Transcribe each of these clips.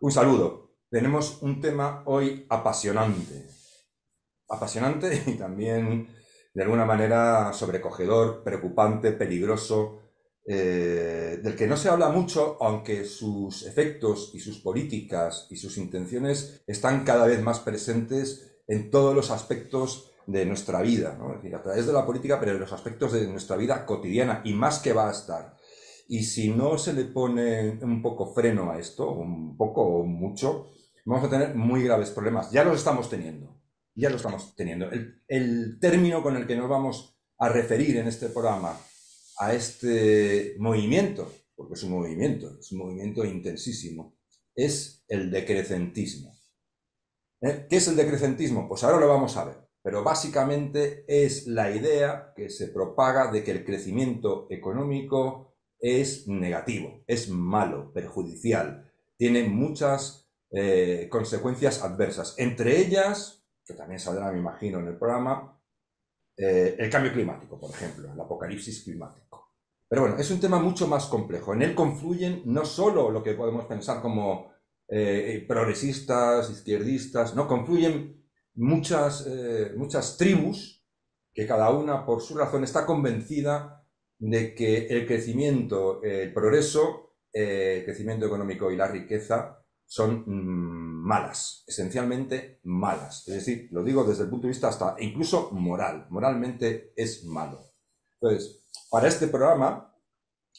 Un saludo. Tenemos un tema hoy apasionante. Apasionante y también, de alguna manera, sobrecogedor, preocupante, peligroso, eh, del que no se habla mucho, aunque sus efectos y sus políticas y sus intenciones están cada vez más presentes en todos los aspectos de nuestra vida, ¿no? es decir, a través de la política, pero en los aspectos de nuestra vida cotidiana, y más que va a estar. Y si no se le pone un poco freno a esto, un poco o mucho, vamos a tener muy graves problemas. Ya los estamos teniendo. Ya los estamos teniendo. El, término con el que nos vamos a referir en este programa a este movimiento, porque es un movimiento, es un movimiento intensísimo, es el decrecentismo. ¿Eh? ¿Qué es el decrecentismo? Pues ahora lo vamos a ver. Pero básicamente es la idea que se propaga de que el crecimiento económico, es negativo, es malo, perjudicial, tiene muchas eh, consecuencias adversas, entre ellas, que también saldrá, me imagino, en el programa, eh, el cambio climático, por ejemplo, el apocalipsis climático. Pero bueno, es un tema mucho más complejo. En él confluyen no solo lo que podemos pensar como eh, progresistas, izquierdistas, no, confluyen muchas, muchas tribus que cada una por su razón está convencida de que el crecimiento, el progreso, eh, el crecimiento económico y la riqueza son mm, malas, esencialmente malas. Es decir, lo digo desde el punto de vista hasta incluso moral, moralmente es malo. Entonces, para este programa,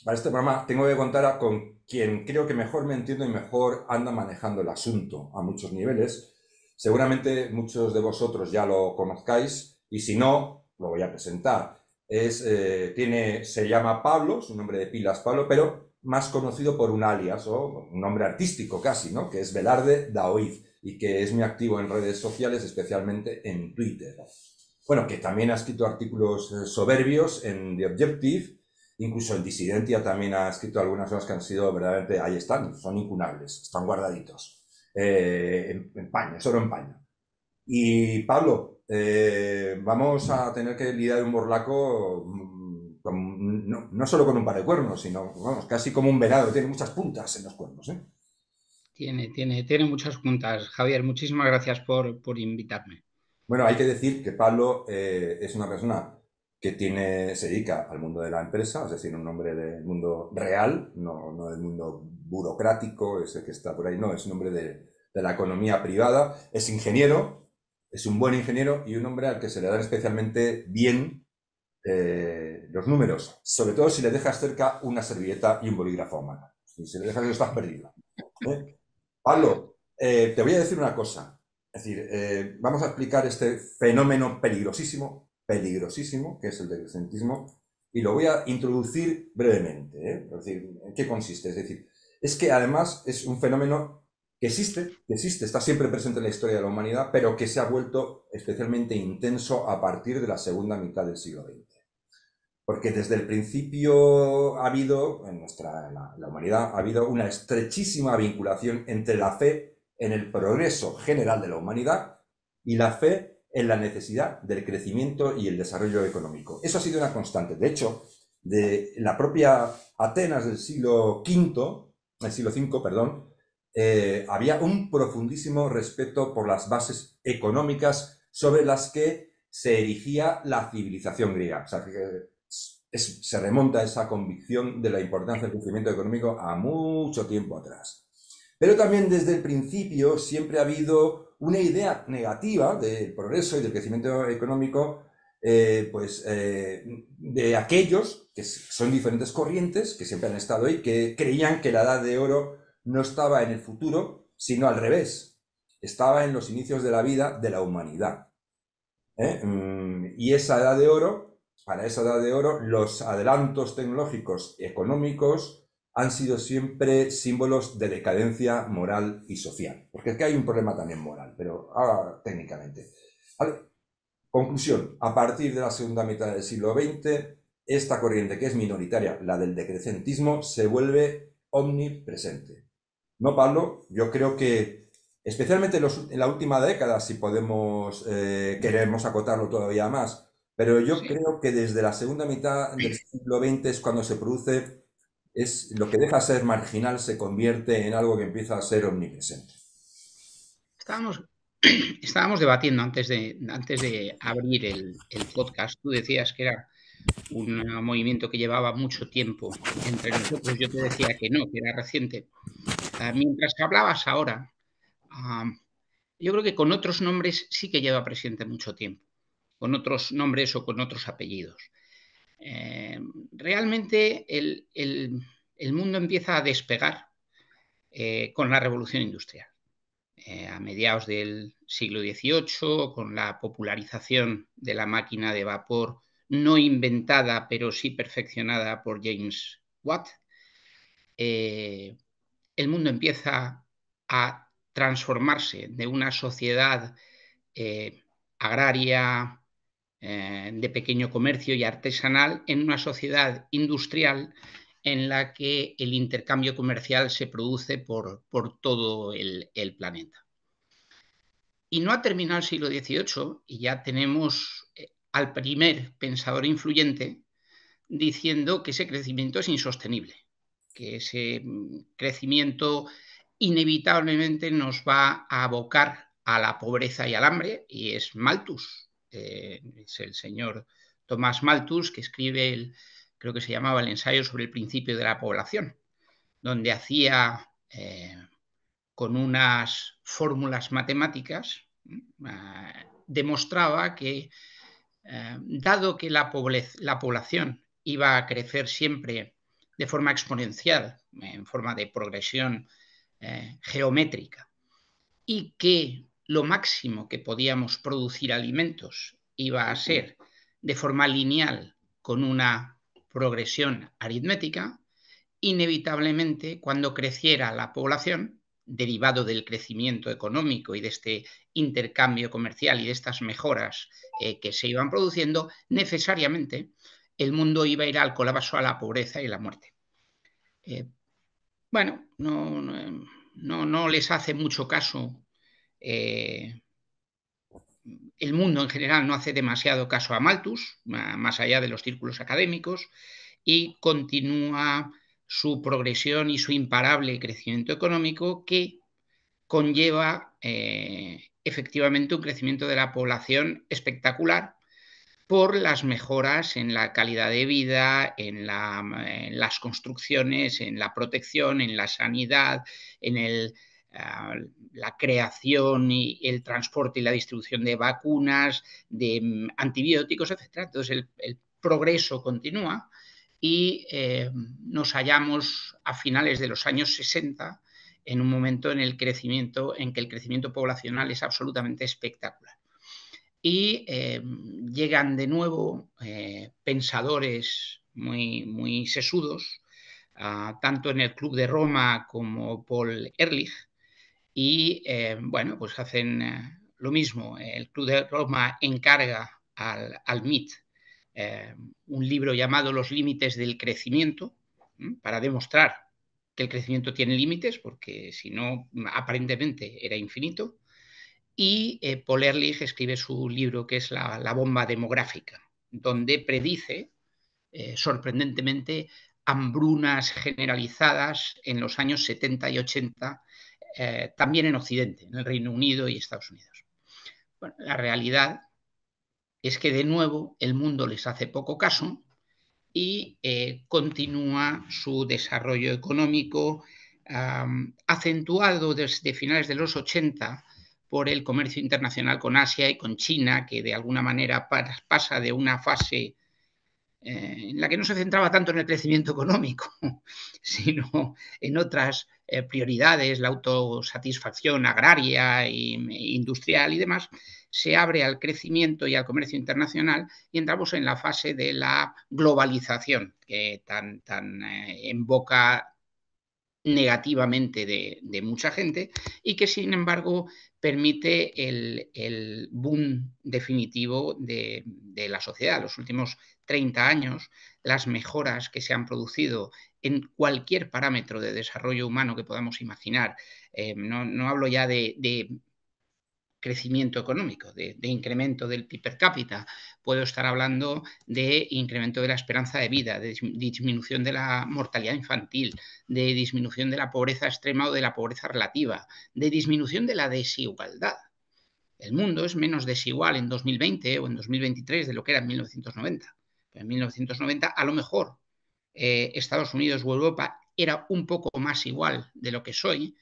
para este programa tengo que contar con quien creo que mejor me entiendo y mejor anda manejando el asunto a muchos niveles. Seguramente muchos de vosotros ya lo conozcáis y si no, lo voy a presentar. Es, eh, tiene, se llama Pablo, su nombre de pilas Pablo, pero más conocido por un alias o un nombre artístico casi, ¿no? que es Velarde Daoiz y que es muy activo en redes sociales, especialmente en Twitter. Bueno, que también ha escrito artículos eh, soberbios en The Objective, incluso en Disidentia también ha escrito algunas cosas que han sido verdaderamente, ahí están, son incunables, están guardaditos, eh, en, en paño, solo en paño. Y Pablo, eh, vamos a tener que lidiar un borlaco mm, no, solo con un par de cuernos, sino casi como un venado, tiene muchas puntas en los cuernos. ¿eh? Tiene, tiene, tiene muchas puntas. Javier, muchísimas gracias por, invitarme. Bueno, hay que decir que Pablo eh, es una persona que tiene, se dedica al mundo de la empresa, es decir, un hombre del mundo real, no, no del mundo burocrático, ese que está por ahí, no, es un hombre de la economía privada, es ingeniero, es un buen ingeniero y un hombre al que se le dan especialmente bien eh, los números, sobre todo si le dejas cerca una servilleta y un bolígrafo humano. Si le dejas eso, estás perdido. ¿eh? Pablo, eh, te voy a decir una cosa. Es decir, vamos a explicar este fenómeno peligrosísimo, peligrosísimo, que es el decrecentismo, y lo voy a introducir brevemente. ¿en qué consiste? Es decir, es que además es un fenómeno que existe, que existe, está siempre presente en la historia de la humanidad, pero que se ha vuelto especialmente intenso a partir de la segunda mitad del siglo XX. Porque desde el principio ha habido, en nuestra humanidad, ha habido una estrechísima vinculación entre la fe en el progreso general de la humanidad y la fe en la necesidad del crecimiento y el desarrollo económico. Eso ha sido una constante. De hecho, de la propia Atenas del siglo V, del siglo V, perdón, eh, había un profundísimo respeto por las bases económicas sobre las que se erigía la civilización griega. se remonta esa convicción de la importancia del crecimiento económico a mucho tiempo atrás. Pero también desde el principio siempre ha habido una idea negativa del progreso y del crecimiento económico, eh, pues eh, de aquellos que son diferentes corrientes que siempre han estado ahí, que creían que la edad de oro no estaba en el futuro, sino al revés. Estaba en los inicios de la vida de la humanidad. ¿eh? Mm, y esa edad de oro, para esa edad de oro, los adelantos tecnológicos y económicos han sido siempre símbolos de decadencia moral y social. Porque es que hay un problema también moral, pero ah, técnicamente. Conclusión, a partir de la segunda mitad del siglo XX, esta corriente que es minoritaria, la del decrecentismo, se vuelve omnipresente. No, Pablo, yo creo que especialmente en, la última década, si podemos, eh, queremos acotarlo todavía más, pero yo creo que desde la segunda mitad del siglo XX es cuando se produce, es lo que deja de ser marginal se convierte en algo que empieza a ser omnipresente. Estábamos, debatiendo antes de, antes de abrir el, el podcast, tú decías que era un movimiento que llevaba mucho tiempo entre nosotros, yo te decía que no, que era reciente. Ah, mientras que hablabas ahora, ah, yo creo que con otros nombres sí que lleva presente mucho tiempo, con otros nombres o con otros apellidos. Eh, realmente el, mundo empieza a despegar eh, con la revolución industrial. Eh, a mediados del siglo XVIII, con la popularización de la máquina de vapor, no inventada, pero sí perfeccionada por James Watt, el mundo empieza a transformarse de una sociedad eh, agraria, eh, de pequeño comercio y artesanal, en una sociedad industrial en la que el intercambio comercial se produce por, todo el, el, planeta. Y no ha terminado el siglo XVIII y ya tenemos eh, al primer pensador influyente diciendo que ese crecimiento es insostenible que ese mm, crecimiento inevitablemente nos va a abocar a la pobreza y al hambre, y es Malthus, eh, es el señor Tomás Malthus que escribe, el, creo que se llamaba el ensayo sobre el principio de la población, donde hacía eh, con unas fórmulas matemáticas, ah, demostraba que eh, dado que la, la población iba a crecer siempre de forma exponencial, en forma de progresión eh, geométrica, y que lo máximo que podíamos producir alimentos iba a ser de forma lineal con una progresión aritmética, inevitablemente cuando creciera la población, derivado del crecimiento económico y de este intercambio comercial y de estas mejoras eh, que se iban produciendo, necesariamente el mundo iba a ir al colapso, a la pobreza y la muerte. Eh, bueno, no, les hace mucho caso. Eh, el mundo en general no hace demasiado caso a Malthus, más allá de los círculos académicos, y continúa su progresión y su imparable crecimiento económico que conlleva eh, efectivamente un crecimiento de la población espectacular por las mejoras en la calidad de vida, mm, en, las construcciones, en la protección, en la sanidad, en ah, la creación y el transporte y la distribución de vacunas, de mm, antibióticos, etc. Entonces el, progreso continúa y eh, nos hallamos a finales de los años 60 en un momento en el crecimiento en que el crecimiento poblacional es absolutamente espectacular y eh, llegan de nuevo eh, pensadores muy, muy sesudos, ah, tanto en el Club de Roma como Paul Ehrlich, y eh, bueno, pues hacen lo mismo. El Club de Roma encarga al MIT un libro llamado Los Límites del Crecimiento, para demostrar que el crecimiento tiene límites, porque si no, aparentemente era infinito y eh, Paul Ehrlich escribe su libro que es la, bomba demográfica, donde predice eh, sorprendentemente hambrunas generalizadas en los años 70 y 80, eh, también en Occidente, en el Reino Unido y Estados Unidos. la realidad es que de nuevo el mundo les hace poco caso y continúa su desarrollo económico acentuado desde finales de los 80 por el comercio internacional con Asia y con China, que de alguna manera pasa de una fase eh, en la que no se centraba tanto en el crecimiento económico, sino en otras eh, prioridades, la autosatisfacción agraria e industrial y demás, se abre al crecimiento y al comercio internacional y entramos en la fase de la globalización, que tan, tan eh, en boca negativamente de, mucha gente y que sin embargo permite el, boom definitivo de, la sociedad. Los últimos 30 años, las mejoras que se han producido en cualquier parámetro de desarrollo humano que podamos imaginar, eh, no, hablo ya de crecimiento económico, de, incremento del PIB per cápita, puedo estar hablando de incremento de la esperanza de vida, de disminución de la mortalidad infantil, de disminución de la pobreza extrema o de la pobreza relativa, de disminución de la desigualdad. El mundo es menos desigual en 2020 o en 2023 de lo que era en 1990. en 1990 a lo mejor eh, Estados Unidos o Europa era un poco más igual de lo que soy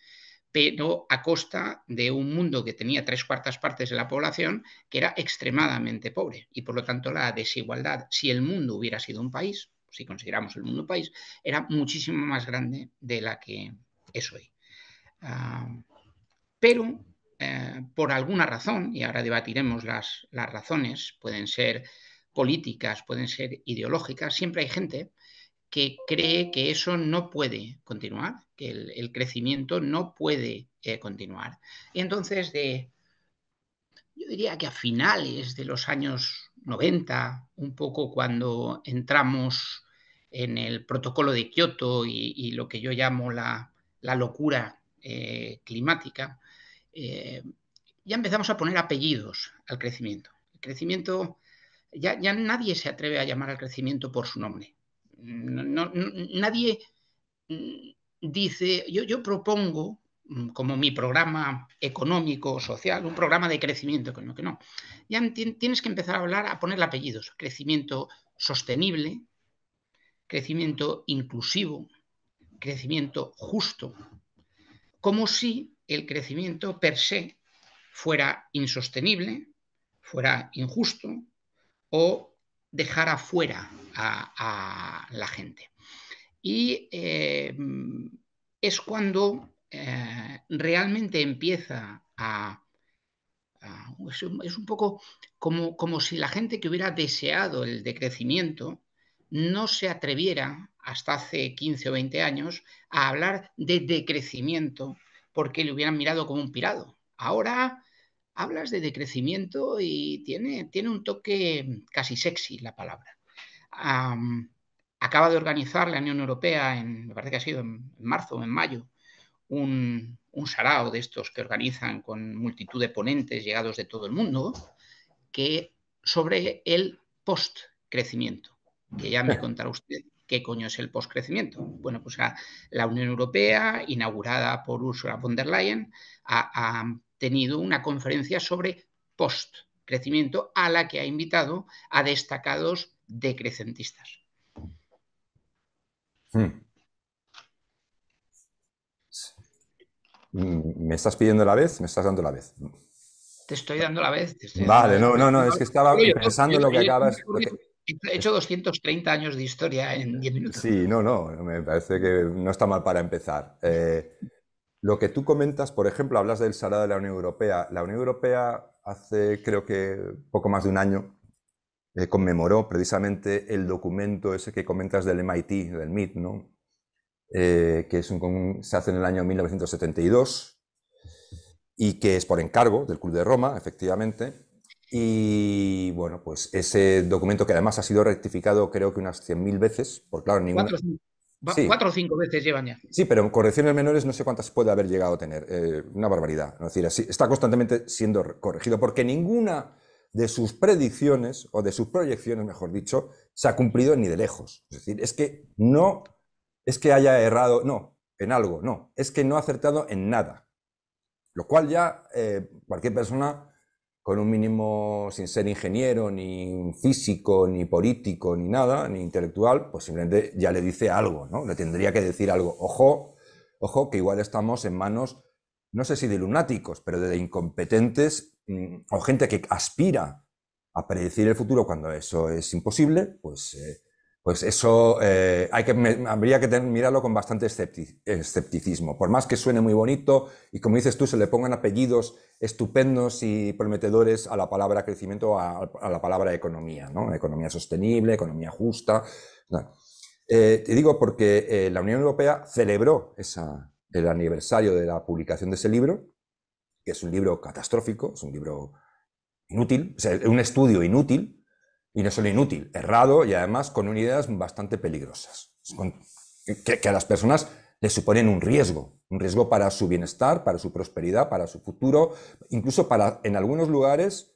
pero a costa de un mundo que tenía tres cuartas partes de la población que era extremadamente pobre y por lo tanto la desigualdad, si el mundo hubiera sido un país, si consideramos el mundo país, era muchísimo más grande de la que es hoy. Ah, pero eh, por alguna razón, y ahora debatiremos las razones, pueden ser políticas, pueden ser ideológicas, siempre hay gente que cree que eso no puede continuar, que el, crecimiento no puede eh, continuar. continuar. Entonces, de, yo diría que a finales de los años 90, un poco cuando entramos en el protocolo de Kioto y, lo que yo llamo la, locura eh, climática, eh, ya empezamos a poner apellidos al crecimiento. El crecimiento, ya nadie se atreve a llamar al crecimiento por su nombre nadie mm, dice, yo, yo propongo mm, como mi programa económico, social, un programa de crecimiento que no. Ya tienes que empezar a hablar, a ponerle apellidos, crecimiento sostenible, crecimiento inclusivo, crecimiento justo, como si el crecimiento per se fuera insostenible, fuera injusto o dejar afuera a, la gente. Y eh, es cuando eh, realmente empieza a... es, un, poco como, como si la gente que hubiera deseado el decrecimiento no se atreviera hasta hace 15 o 20 años a hablar de decrecimiento porque le hubieran mirado como un pirado. Ahora hablas de decrecimiento y tiene, tiene un toque casi sexy la palabra. acaba de organizar la Unión Europea, en, me parece que ha sido en marzo o en mayo, un, un sarao de estos que organizan con multitud de ponentes llegados de todo el mundo, que sobre el post-crecimiento, que ya me contará usted qué coño es el post-crecimiento. Bueno, pues la, Unión Europea, inaugurada por Ursula von der Leyen, ha tenido una conferencia sobre post crecimiento a la que ha invitado a destacados decrecentistas. Hmm. ¿Me estás pidiendo la vez? ¿Me estás dando la vez? Te estoy dando la vez. vale, no, no, no, es que estaba pensando en lo que acabas. He hecho 230 años de historia en 10 minutos. Sí, no, no, me parece que no está mal para empezar. Eh, lo que tú comentas, por ejemplo, hablas del Salado de la Unión Europea. La Unión Europea hace, creo que, poco más de un año, eh, conmemoró precisamente el documento ese que comentas del MIT, del MIT, ¿no? Eh, que se hace en el año 1972 y que es por encargo del Club de Roma, efectivamente. Y bueno, pues ese documento que además ha sido rectificado creo que unas 100.000 veces, por claro, ninguna... Cuatro o cinco veces llevan ya. Sí, pero correcciones menores no sé cuántas puede haber llegado a tener. Eh, una barbaridad. decir, así, está constantemente siendo corregido porque ninguna de sus predicciones o de sus proyecciones, mejor dicho, se ha cumplido ni de lejos. Es decir, es que no es que haya errado, no, en algo, no, es que no ha acertado en nada. Lo cual ya eh, cualquier persona con un mínimo, sin ser ingeniero, ni físico, ni político, ni nada, ni intelectual, pues simplemente ya le dice algo, ¿no? Le tendría que decir algo. Ojo, ojo, que igual estamos en manos, no sé si de lunáticos, pero de incompetentes mm, o gente que aspira a predecir el futuro cuando eso es imposible, pues eh, pues eso eh, hay que, habría que mirarlo con bastante escepticismo. Por más que suene muy bonito y como dices tú, se le pongan apellidos estupendos y prometedores a la palabra crecimiento, a, la palabra economía, ¿no? Economía sostenible, economía justa. Eh, te digo porque eh, la Unión Europea celebró el aniversario de la publicación de ese libro, que es un libro catastrófico, es un libro inútil, un estudio inútil, y no solo inútil, errado y además con unidades bastante peligrosas, que, a las personas les suponen un riesgo, un riesgo para su bienestar, para su prosperidad, para su futuro, incluso para, en algunos lugares...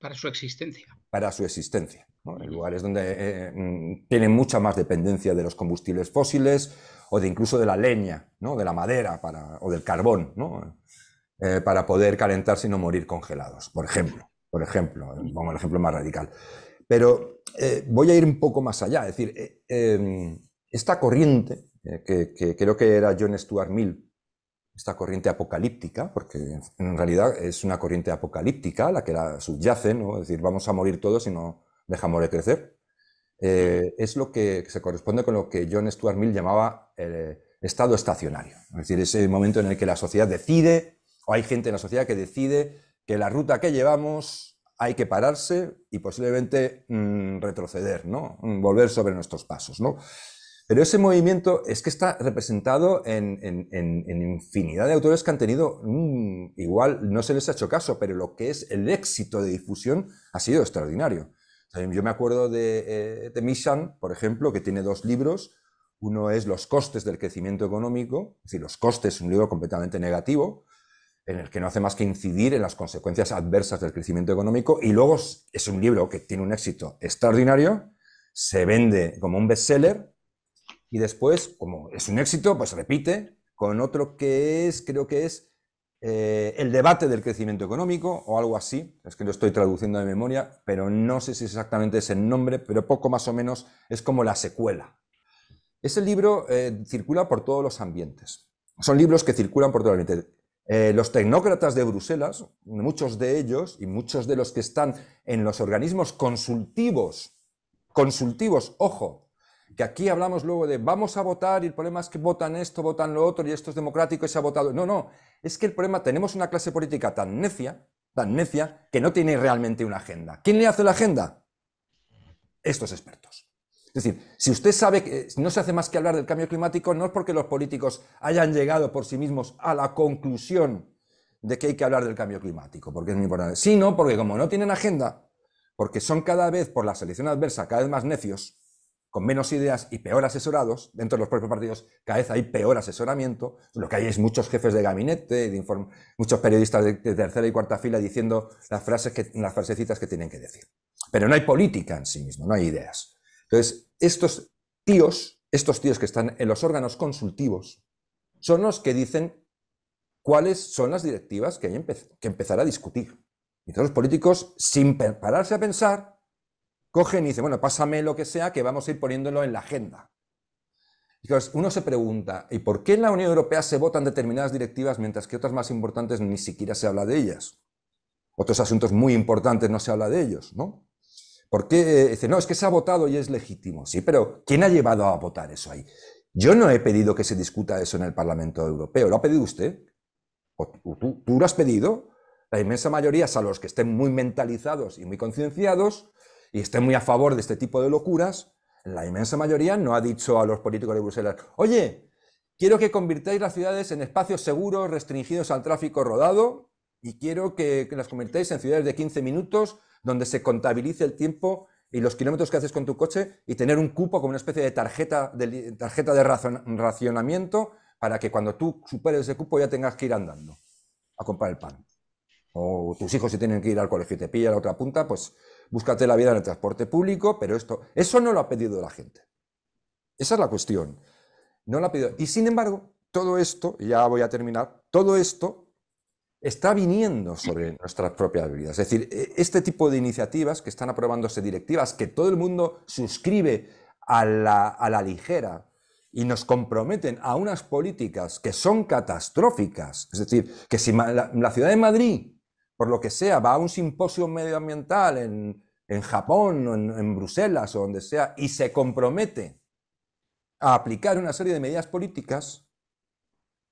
Para su existencia. Para su existencia. En lugares donde eh, mm, tienen mucha más dependencia de los combustibles fósiles o de incluso de la leña, de la madera o del carbón, eh, para poder calentarse y no morir congelados, por ejemplo. Por ejemplo, eh, pongo el ejemplo más radical. Pero eh, voy a ir un poco más allá. Es decir, eh, em, esta corriente, eh, que, creo que era John Stuart Mill, esta corriente apocalíptica, porque en realidad es una corriente apocalíptica la que la subyace, ¿no? es decir, vamos a morir todos y no dejamos de crecer, es lo que se corresponde con lo que John Stuart Mill llamaba el estado estacionario. Es decir, ese momento en el que la sociedad decide, o hay gente en la sociedad que decide que la ruta que llevamos hay que pararse y posiblemente mm, retroceder, ¿no? Mm, volver sobre nuestros pasos. ¿no? Pero ese movimiento es que está representado en, infinidad de autores que han tenido, mm, igual no se les ha hecho caso, pero lo que es el éxito de difusión ha sido extraordinario. yo me acuerdo de, eh, de Mishan, por ejemplo, que tiene dos libros. Uno es Los costes del crecimiento económico, es decir, Los costes, un libro completamente negativo, en el que no hace más que incidir en las consecuencias adversas del crecimiento económico y luego es un libro que tiene un éxito extraordinario, se vende como un bestseller y después, como es un éxito, pues repite con otro que es, creo que es eh, El debate del crecimiento económico o algo así, es que lo estoy traduciendo de memoria, pero no sé si es exactamente ese nombre, pero poco más o menos es como la secuela. Ese libro eh, circula por todos los ambientes. Son libros que circulan por todo los ambientes eh, los tecnócratas de Bruselas, muchos de ellos y muchos de los que están en los organismos consultivos, consultivos, ojo, que aquí hablamos luego de vamos a votar y el problema es que votan esto, votan lo otro y esto es democrático y se ha votado. No, no, es que el problema, tenemos una clase política tan necia, tan necia, que no tiene realmente una agenda. ¿Quién le hace la agenda? Estos expertos. Es decir, si usted sabe que eh, no se hace más que hablar del cambio climático, no es porque los políticos hayan llegado por sí mismos a la conclusión de que hay que hablar del cambio climático, porque es muy importante, sino porque como no tienen agenda, porque son cada vez, por la selección adversa, cada vez más necios, con menos ideas y peor asesorados, dentro de los propios partidos cada vez hay peor asesoramiento, lo que hay es muchos jefes de gabinete, muchos periodistas de, tercera y cuarta fila diciendo las frases las frasecitas que tienen que decir. Pero no hay política en sí mismo, no hay ideas. Entonces, estos tíos, estos tíos que están en los órganos consultivos, son los que dicen cuáles son las directivas que hay que empezar a discutir. Y todos los políticos, sin pararse a pensar, cogen y dicen, bueno, pásame lo que sea, que vamos a ir poniéndolo en la agenda. Entonces, uno se pregunta, ¿y por qué en la Unión Europea se votan determinadas directivas mientras que otras más importantes ni siquiera se habla de ellas? Otros asuntos muy importantes no se habla de ellos, ¿no? ¿Por qué? Eh, dice, no, es que se ha votado y es legítimo. Sí, pero ¿quién ha llevado a votar eso ahí? Yo no he pedido que se discuta eso en el Parlamento Europeo, lo ha pedido usted. O tú, lo has pedido. La inmensa mayoría es a los que estén muy mentalizados y muy concienciados y estén muy a favor de este tipo de locuras. La inmensa mayoría no ha dicho a los políticos de Bruselas, oye, quiero que convirtáis las ciudades en espacios seguros, restringidos al tráfico rodado, y quiero que, que las convirtáis en ciudades de 15 minutos donde se contabilice el tiempo y los kilómetros que haces con tu coche y tener un cupo como una especie de tarjeta de, tarjeta de racionamiento para que cuando tú superes ese cupo ya tengas que ir andando a comprar el pan. O tus hijos si tienen que ir al colegio y te pilla la otra punta, pues búscate la vida en el transporte público, pero esto, eso no lo ha pedido la gente. Esa es la cuestión. No la ha Y sin embargo, todo esto, ya voy a terminar, todo esto está viniendo sobre nuestras propias vidas. Es decir, e, este tipo de iniciativas que están aprobándose directivas, que todo el mundo suscribe a la, ligera y nos comprometen a unas políticas que son catastróficas. Es decir, que si la, ciudad de Madrid, por lo que sea, va a un simposio medioambiental en, Japón o en Bruselas o donde sea, y se compromete a aplicar una serie de medidas políticas,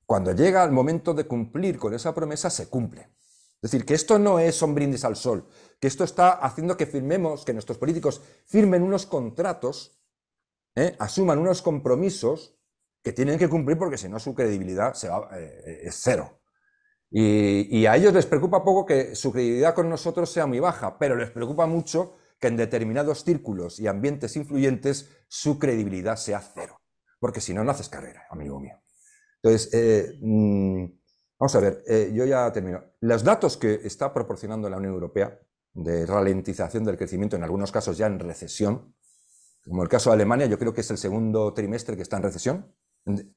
cuando llega el momento de cumplir con esa promesa, se cumple. Es decir, que esto no es un brindis al sol, que esto está haciendo que firmemos, que nuestros políticos firmen unos contratos, ¿eh? asuman unos compromisos que tienen que cumplir porque si no su credibilidad se va, eh, eh, es cero. y a ellos les preocupa poco que su credibilidad con nosotros sea muy baja, pero les preocupa mucho que en determinados círculos y ambientes influyentes su credibilidad sea cero. Porque si no, no haces carrera, amigo mío. Entonces, eh, mm, vamos a ver, eh, yo ya termino. Los datos que está proporcionando la Unión Europea de ralentización del crecimiento, en algunos casos ya en recesión, como el caso de Alemania, yo creo que es el segundo trimestre que está en recesión, en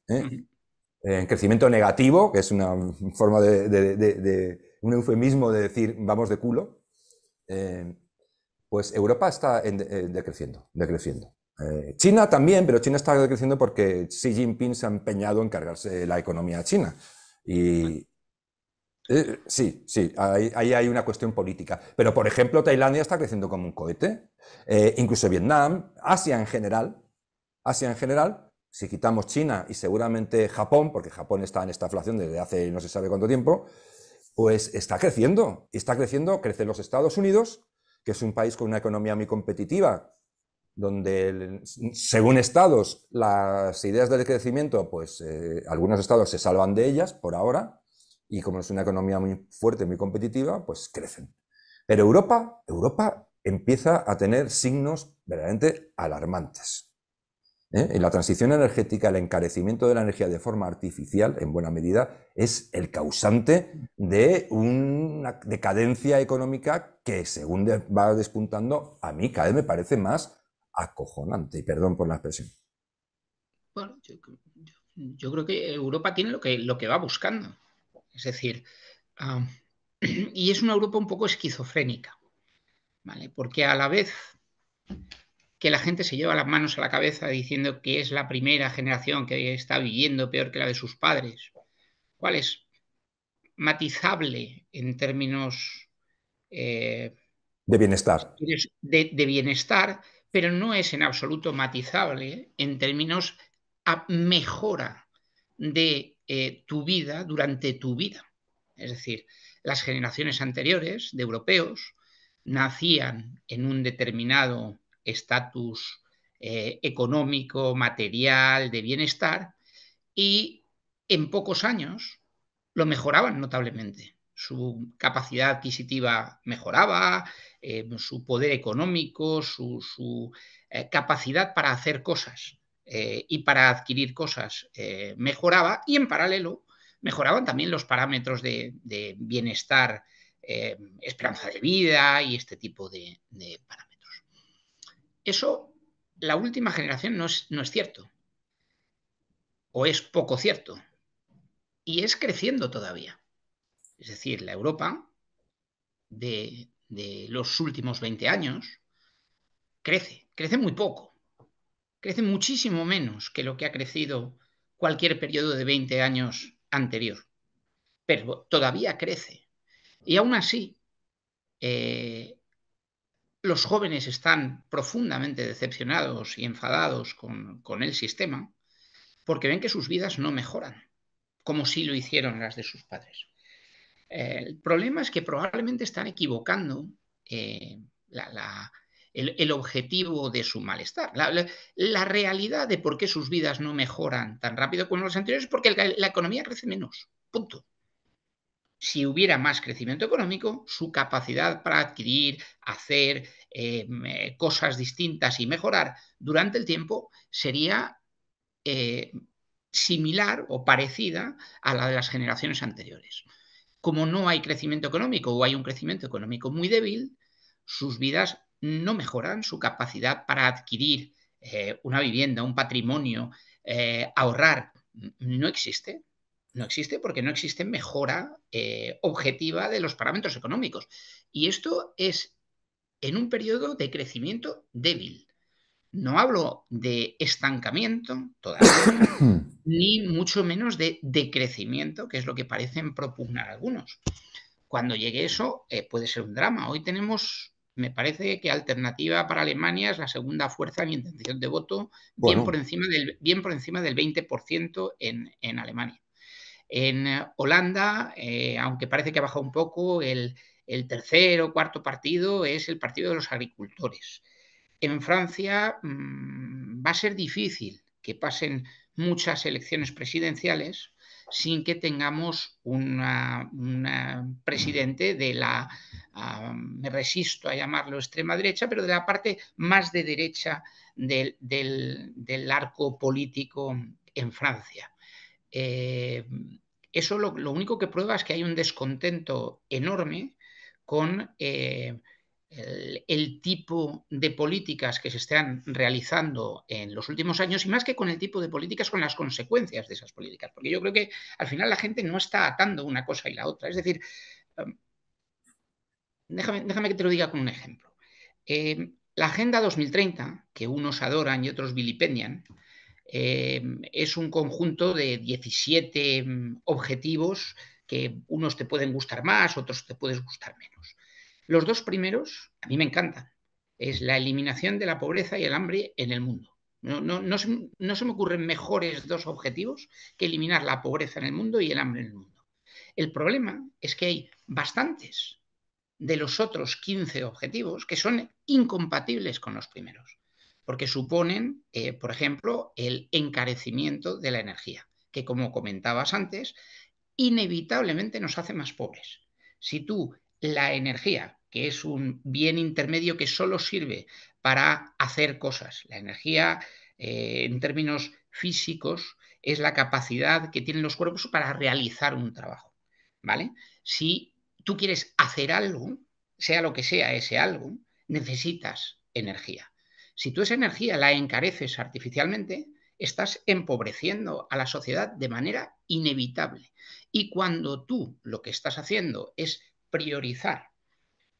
¿eh? crecimiento negativo, que es una forma de, un eufemismo de decir vamos de culo, pues Europa está decreciendo, decreciendo. Eh, china también, pero China está creciendo porque Xi Jinping se ha empeñado en cargarse la economía china. Y, eh, sí, sí, ahí, hay una cuestión política. Pero, por ejemplo, Tailandia está creciendo como un cohete, eh, incluso Vietnam, Asia en general, Asia en general, si quitamos China y seguramente Japón, porque Japón está en esta inflación desde hace no se sabe cuánto tiempo, pues está creciendo, y está creciendo, crecen los Estados Unidos, que es un país con una economía muy competitiva, donde según estados las ideas del crecimiento, pues eh, algunos estados se salvan de ellas por ahora y como es una economía muy fuerte, muy competitiva, pues crecen. Pero Europa, Europa empieza a tener signos verdaderamente alarmantes. ¿eh? la transición energética, el encarecimiento de la energía de forma artificial, en buena medida, es el causante de una decadencia económica que, según va despuntando, a mí cada vez me parece más acojonante, y perdón por la expresión. Bueno, yo, creo que Europa tiene lo que, lo que va buscando. Es decir, y es una Europa un poco esquizofrénica, ¿vale? Porque a la vez que la gente se lleva las manos a la cabeza diciendo que es la primera generación que está viviendo peor que la de sus padres, cuál es matizable en términos eh, de bienestar. de bienestar pero no es en absoluto matizable en términos a mejora de eh, tu vida durante tu vida. Es decir, las generaciones anteriores de europeos nacían en un determinado estatus eh, económico, material, de bienestar, y en pocos años lo mejoraban notablemente su capacidad adquisitiva mejoraba, eh, su poder económico, su, eh, capacidad para hacer cosas eh, y para adquirir cosas mejoraba y en paralelo mejoraban también los parámetros de, bienestar, esperanza de vida y este tipo de, parámetros. Eso, la última generación no es cierto o es poco cierto y es creciendo todavía es decir, la Europa de, los últimos 20 años, crece, crece muy poco, crece muchísimo menos que lo que ha crecido cualquier periodo de 20 años anterior, pero todavía crece. Y aún así, eh, los jóvenes están profundamente decepcionados y enfadados con, con el sistema porque ven que sus vidas no mejoran, como si lo hicieron las de sus padres el problema es que probablemente están equivocando eh, el, objetivo de su malestar. La, realidad de por qué sus vidas no mejoran tan rápido como las anteriores es porque la economía crece menos. Punto. Si hubiera más crecimiento económico, su capacidad para adquirir, hacer eh, cosas distintas y mejorar durante el tiempo sería eh, similar o parecida a la de las generaciones anteriores como no hay crecimiento económico o hay un crecimiento económico muy débil, sus vidas no mejoran su capacidad para adquirir eh, una vivienda, un patrimonio, eh, ahorrar. Mm, no existe. No existe porque no existe mejora eh, objetiva de los parámetros económicos. Y esto es en un periodo de crecimiento débil. No hablo de estancamiento todavía, ni mucho menos de decrecimiento, que es lo que parecen propugnar algunos. Cuando llegue eso, eh, puede ser un drama. Hoy tenemos, me parece que alternativa para Alemania es la segunda fuerza en intención de voto, bien, por encima del, bien por encima del 20% en, Alemania. En eh, Holanda, eh, aunque parece que ha bajado un poco, el, el tercer o cuarto partido es el partido de los agricultores en Francia mm, va a ser difícil que pasen muchas elecciones presidenciales sin que tengamos un presidente de la, me resisto a llamarlo extrema derecha, pero de la parte más de derecha del, arco político en Francia. Eh, eso lo, único que prueba es que hay un descontento enorme con eh, el, tipo de políticas que se están realizando en los últimos años y más que con el tipo de políticas, con las consecuencias de esas políticas. Porque yo creo que al final la gente no está atando una cosa y la otra. Es decir, em, déjame, que te lo diga con un ejemplo. Em, la Agenda 2030, que unos adoran y otros vilipendian, em, es un conjunto de 17 objetivos que unos te pueden gustar más, otros te puedes gustar menos. Los dos primeros a mí me encantan. Es la eliminación de la pobreza y el hambre en el mundo. No, se, me ocurren mejores dos objetivos que eliminar la pobreza en el mundo y el hambre en el mundo. El problema es que hay bastantes de los otros 15 objetivos que son incompatibles con los primeros, porque suponen, eh, por ejemplo, el encarecimiento de la energía, que como comentabas antes, inevitablemente nos hace más pobres. Si tú la energía, que es un bien intermedio que solo sirve para hacer cosas. La energía, eh, en términos físicos, es la capacidad que tienen los cuerpos para realizar un trabajo. ¿Vale? Si tú quieres hacer algo, sea lo que sea ese algo, necesitas energía. Si tú esa energía la encareces artificialmente, estás empobreciendo a la sociedad de manera inevitable. Y cuando tú lo que estás haciendo es priorizar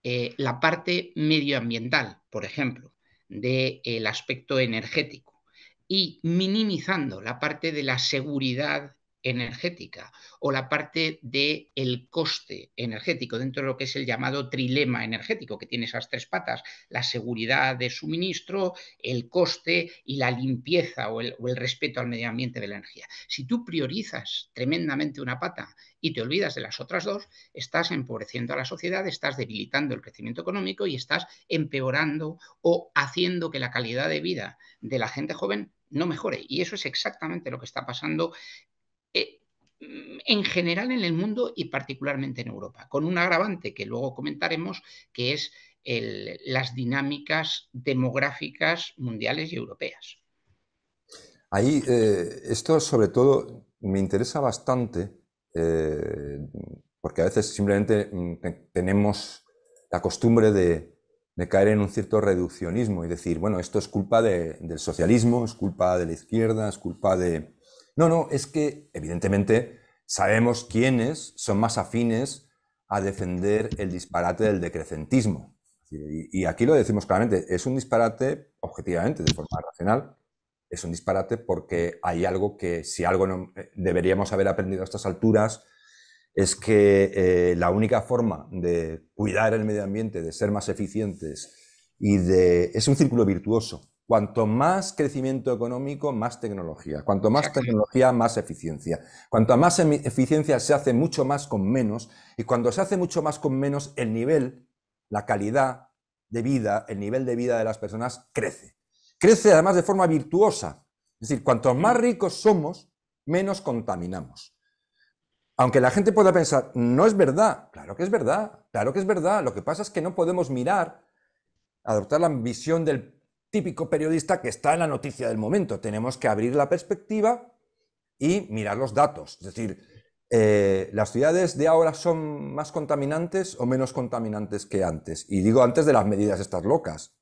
eh, la parte medioambiental, por ejemplo, del aspecto energético y minimizando la parte de la seguridad energética o la parte de el coste energético dentro de lo que es el llamado trilema energético que tiene esas tres patas, la seguridad de suministro, el coste y la limpieza o el, o el respeto al medio ambiente de la energía. Si tú priorizas tremendamente una pata y te olvidas de las otras dos, estás empobreciendo a la sociedad, estás debilitando el crecimiento económico y estás empeorando o haciendo que la calidad de vida de la gente joven no mejore. Y eso es exactamente lo que está pasando Mm, en general en el mundo y particularmente en Europa, con un agravante que luego comentaremos, que es las dinámicas demográficas mundiales y europeas. Ahí, eh, esto sobre todo me interesa bastante, eh, porque a veces simplemente mm, tenemos la costumbre de, caer en un cierto reduccionismo y decir, bueno, esto es culpa del socialismo, es culpa de la izquierda, es culpa de, no, no, es que evidentemente sabemos quiénes son más afines a defender el disparate del decrecentismo. Y, aquí lo decimos claramente, es un disparate objetivamente, de forma racional, es un disparate porque hay algo que si algo no, eh, deberíamos haber aprendido a estas alturas es que eh, la única forma de cuidar el medio ambiente, de ser más eficientes y de... es un círculo virtuoso. Cuanto más crecimiento económico, más tecnología. Cuanto más tecnología, más eficiencia. Cuanto más eficiencia se hace mucho más con menos. Y cuando se hace mucho más con menos, el nivel, la calidad de vida, el nivel de vida de las personas crece. Crece además de forma virtuosa. Es decir, cuanto más ricos somos, menos contaminamos. Aunque la gente pueda pensar, no es verdad. Claro que es verdad, claro que es verdad. Lo que pasa es que no podemos mirar, adoptar la visión del típico periodista que está en la noticia del momento. Tenemos que abrir la perspectiva y mirar los datos. Es decir, eh, ¿las ciudades de ahora son más contaminantes o menos contaminantes que antes? Y digo antes de las medidas estas locas.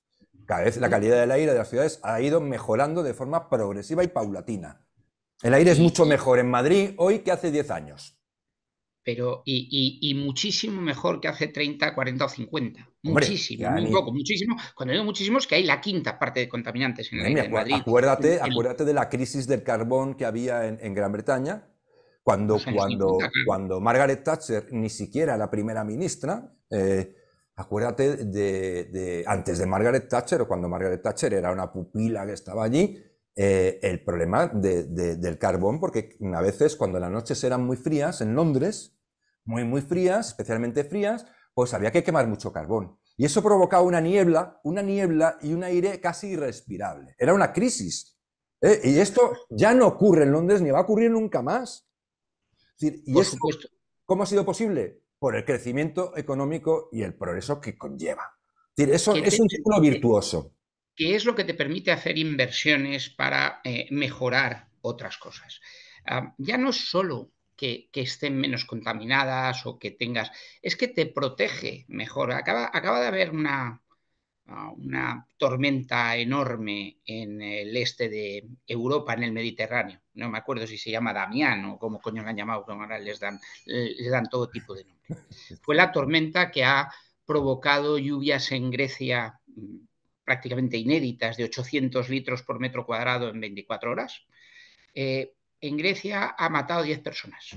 Cada vez la calidad del aire de las ciudades ha ido mejorando de forma progresiva y paulatina. El aire es mucho mejor en Madrid hoy que hace 10 años pero y, muchísimo mejor que hace 30, 40 o 50. muchísimo, muy poco, muchísimo. Cuando digo muchísimo es que hay la quinta parte de contaminantes en Madrid. Acuérdate, de la crisis del carbón que había en, Gran Bretaña, cuando, cuando, cuando Margaret Thatcher ni siquiera la primera ministra. Eh, acuérdate de, de, antes de Margaret Thatcher, o cuando Margaret Thatcher era una pupila que estaba allí, eh, el problema del carbón, porque a veces cuando las noches eran muy frías en Londres, muy, muy frías, especialmente frías, pues había que quemar mucho carbón. Y eso provocaba una niebla, una niebla y un aire casi irrespirable. Era una crisis. ¿eh? Y esto ya no ocurre en Londres ni va a ocurrir nunca más. ¿y cómo ha sido posible? Por el crecimiento económico y el progreso que conlleva. Es, eso, es un ciclo virtuoso. ¿Qué es lo que te permite hacer inversiones para eh, mejorar otras cosas. Ah, ya no es solo que, estén menos contaminadas o que tengas, es que te protege mejor. Acaba, de haber una, ah, una tormenta enorme en el este de Europa, en el Mediterráneo. No me acuerdo si se llama Damián o como coño la han llamado, ahora les dan, todo tipo de nombres. Fue la tormenta que ha provocado lluvias en Grecia mm, prácticamente inéditas de 800 litros por metro cuadrado en 24 horas, eh, en Grecia ha matado 10 personas.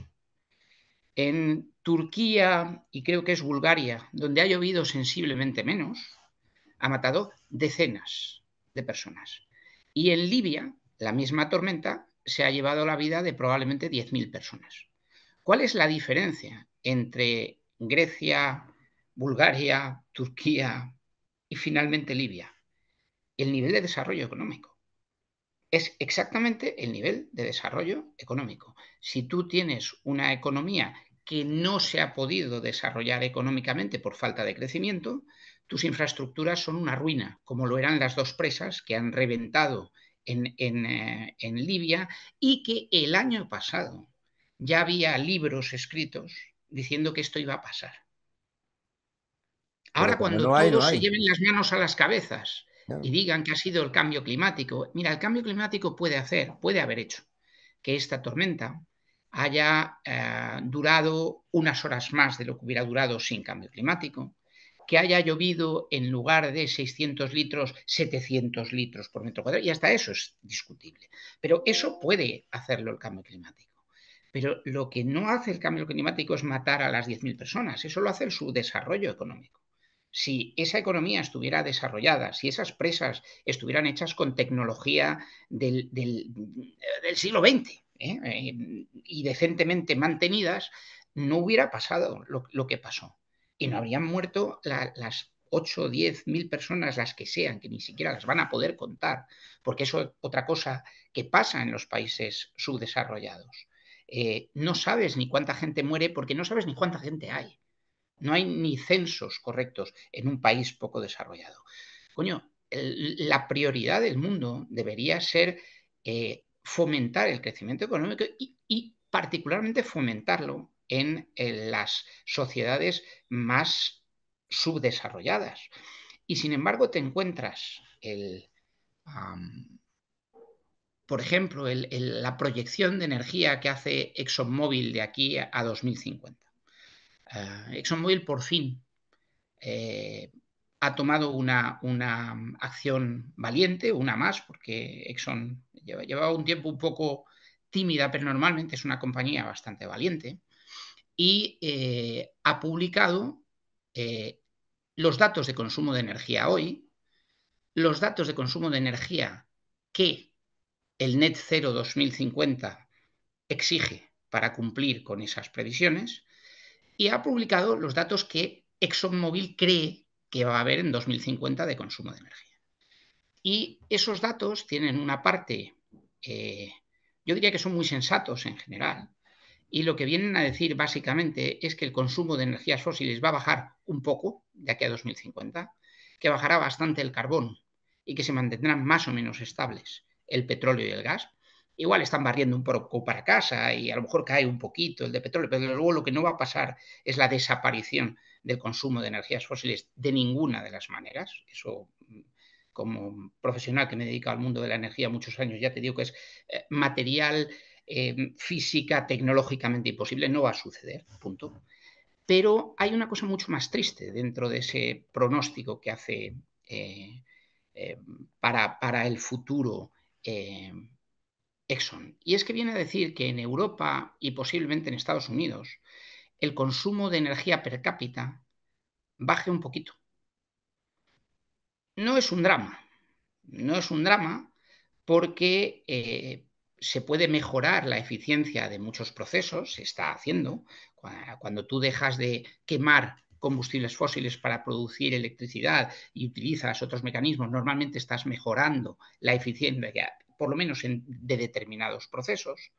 En Turquía, y creo que es Bulgaria, donde ha llovido sensiblemente menos, ha matado decenas de personas. Y en Libia, la misma tormenta se ha llevado la vida de probablemente 10.000 personas. ¿Cuál es la diferencia entre Grecia, Bulgaria, Turquía y finalmente Libia? el nivel de desarrollo económico. Es exactamente el nivel de desarrollo económico. Si tú tienes una economía que no se ha podido desarrollar económicamente por falta de crecimiento, tus infraestructuras son una ruina, como lo eran las dos presas que han reventado en, eh, Libia y que el año pasado ya había libros escritos diciendo que esto iba a pasar. Ahora cuando todos se lleven las manos a las cabezas y digan que ha sido el cambio climático. Mira, el cambio climático puede hacer, puede haber hecho que esta tormenta haya eh, durado unas horas más de lo que hubiera durado sin cambio climático, que haya llovido en lugar de 600 litros, 700 litros por metro cuadrado, y hasta eso es discutible. Pero eso puede hacerlo el cambio climático. Pero lo que no hace el cambio climático es matar a las 10.000 personas, eso lo hace su desarrollo económico si esa economía estuviera desarrollada, si esas presas estuvieran hechas con tecnología del, siglo XX ¿eh? Eh, y decentemente mantenidas, no hubiera pasado lo, que pasó. Y no habrían muerto las 8 o 10 mil personas, las que sean, que ni siquiera las van a poder contar, porque eso es otra cosa que pasa en los países subdesarrollados. Eh, no sabes ni cuánta gente muere porque no sabes ni cuánta gente hay. No hay ni censos correctos en un país poco desarrollado. Coño, la prioridad del mundo debería ser eh, fomentar el crecimiento económico y, particularmente fomentarlo en, las sociedades más subdesarrolladas. Y sin embargo te encuentras por ejemplo, la proyección de energía que hace ExxonMobil de aquí a 2050. Ah, ExxonMobil por fin eh, ha tomado una, acción valiente, una más, porque Exxon lleva, llevaba un tiempo un poco tímida, pero normalmente es una compañía bastante valiente, y eh, ha publicado eh, los datos de consumo de energía hoy, los datos de consumo de energía que el Net Zero 2050 exige para cumplir con esas previsiones, y ha publicado los datos que ExxonMobil cree que va a haber en 2050 de consumo de energía. Y esos datos tienen una parte, eh, yo diría que son muy sensatos en general, y lo que vienen a decir básicamente es que el consumo de energías fósiles va a bajar un poco de aquí a 2050, que bajará bastante el carbón y que se mantendrán más o menos estables el petróleo y el gas, igual están barriendo un poco para casa y a lo mejor cae un poquito el de petróleo, pero luego lo que no va a pasar es la desaparición del consumo de energías fósiles de ninguna de las maneras. Eso, mm, como profesional que me dedica al mundo de la energía muchos años, ya te digo que es eh, material eh, física, tecnológicamente imposible, no va a suceder, punto. Pero hay una cosa mucho más triste dentro de ese pronóstico que hace eh, para, el futuro Exxon. Y es que viene a decir que en Europa y posiblemente en Estados Unidos el consumo de energía per cápita baje un poquito. No es un drama, no es un drama porque eh, se puede mejorar la eficiencia de muchos procesos, se está haciendo. Cuando tú dejas de quemar combustibles fósiles para producir electricidad y utilizas otros mecanismos, normalmente estás mejorando la eficiencia, por lo menos en, de determinados procesos.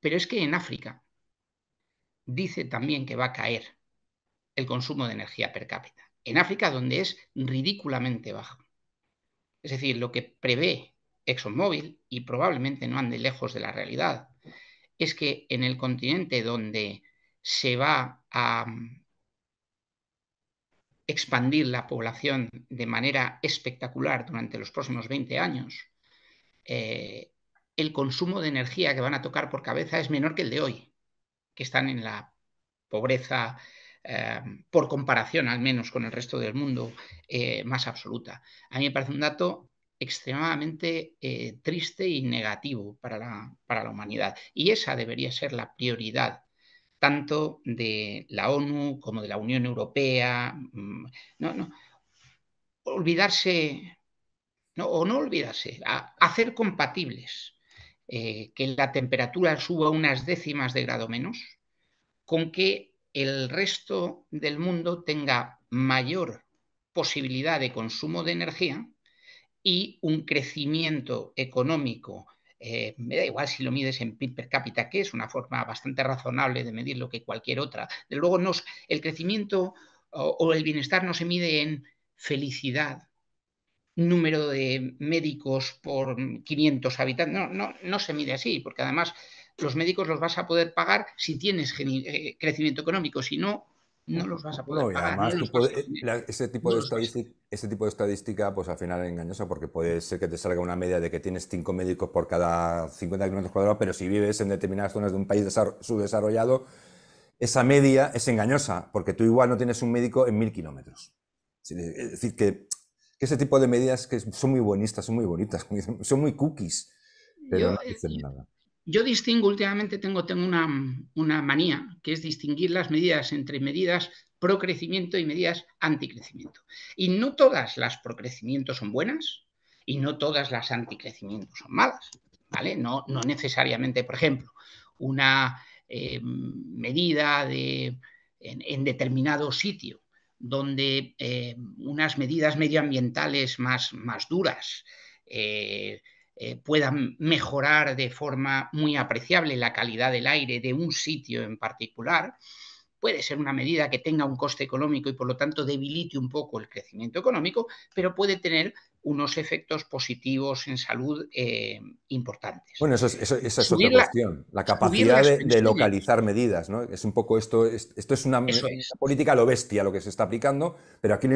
pero es que en África dice también que va a caer el consumo de energía per cápita. En África, donde es ridículamente bajo. Es decir, lo que prevé ExxonMobil, y probablemente no ande lejos de la realidad, es que en el continente donde se va a expandir la población de manera espectacular durante los próximos 20 años, eh, el consumo de energía que van a tocar por cabeza es menor que el de hoy, que están en la pobreza, eh, por comparación al menos con el resto del mundo, eh, más absoluta. A mí me parece un dato extremadamente triste y negativo para la, humanidad. Y esa debería ser la prioridad tanto de la ONU como de la Unión Europea, mm, no, no, olvidarse, o no olvidarse, hacer compatibles eh, que la temperatura suba unas décimas de grado menos con que el resto del mundo tenga mayor posibilidad de consumo de energía y un crecimiento económico eh, me da igual si lo mides en PIB per cápita, que es una forma bastante razonable de medirlo que cualquier otra. De luego, nos, el crecimiento o, el bienestar no se mide en felicidad, número de médicos por 500 habitantes. No, no, no se mide así, porque además los médicos los vas a poder pagar si tienes eh, crecimiento económico, si no, no los vas a poder además, ese, tipo de ese tipo de estadística, pues al final es engañosa porque puede ser que te salga una media de que tienes cinco médicos por cada 50 kilómetros cuadrados, pero si vives en determinadas zonas de un país subdesarrollado, esa media es engañosa porque tú igual no tienes un médico en mil kilómetros. Es decir, que, ese tipo de medidas que son muy buenistas, son muy bonitas, son muy cookies, pero no eh, dicen nada yo distingo últimamente, tengo, tengo una, manía, que es distinguir las medidas entre medidas procrecimiento y medidas anticrecimiento. Y no todas las procrecimientos son buenas y no todas las anticrecimientos son malas, ¿vale? No, no necesariamente, por ejemplo, una eh, medida de, en, determinado sitio donde eh, unas medidas medioambientales más, más duras, eh, eh, puedan mejorar de forma muy apreciable la calidad del aire de un sitio en particular, puede ser una medida que tenga un coste económico y por lo tanto debilite un poco el crecimiento económico, pero puede tener unos efectos positivos en salud eh, importantes. Bueno, esa es otra la, cuestión, la capacidad de, localizar medidas, ¿no? Es un poco esto, esto es una, política lo bestia lo que se está aplicando, pero aquí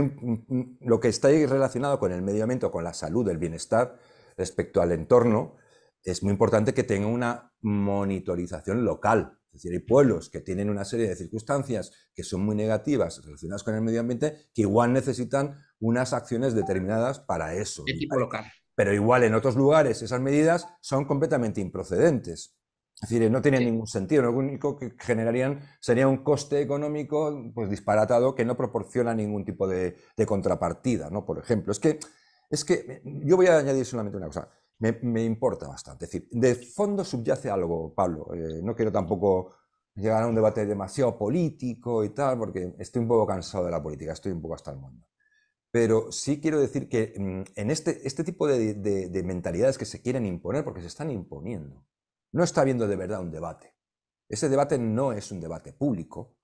lo, que está relacionado con el medio ambiente, con la salud, el bienestar, respecto al entorno, es muy importante que tenga una monitorización local. Es decir, hay pueblos que tienen una serie de circunstancias que son muy negativas relacionadas con el medio ambiente, que igual necesitan unas acciones determinadas para eso. Pero igual en otros lugares esas medidas son completamente improcedentes. Es decir, no tienen ningún sentido. Lo único que generarían sería un coste económico pues, disparatado que no proporciona ningún tipo de, de, contrapartida, ¿no? Por ejemplo, es que es que eh, yo voy a añadir solamente una cosa. Me, importa bastante. Es decir, de fondo subyace algo, Pablo. Eh, no quiero tampoco llegar a un debate demasiado político y tal, porque estoy un poco cansado de la política, estoy un poco hasta el mundo. Pero sí quiero decir que mm, en este, este tipo de, mentalidades que se quieren imponer, porque se están imponiendo, no está habiendo de verdad un debate. Ese debate no es un debate público.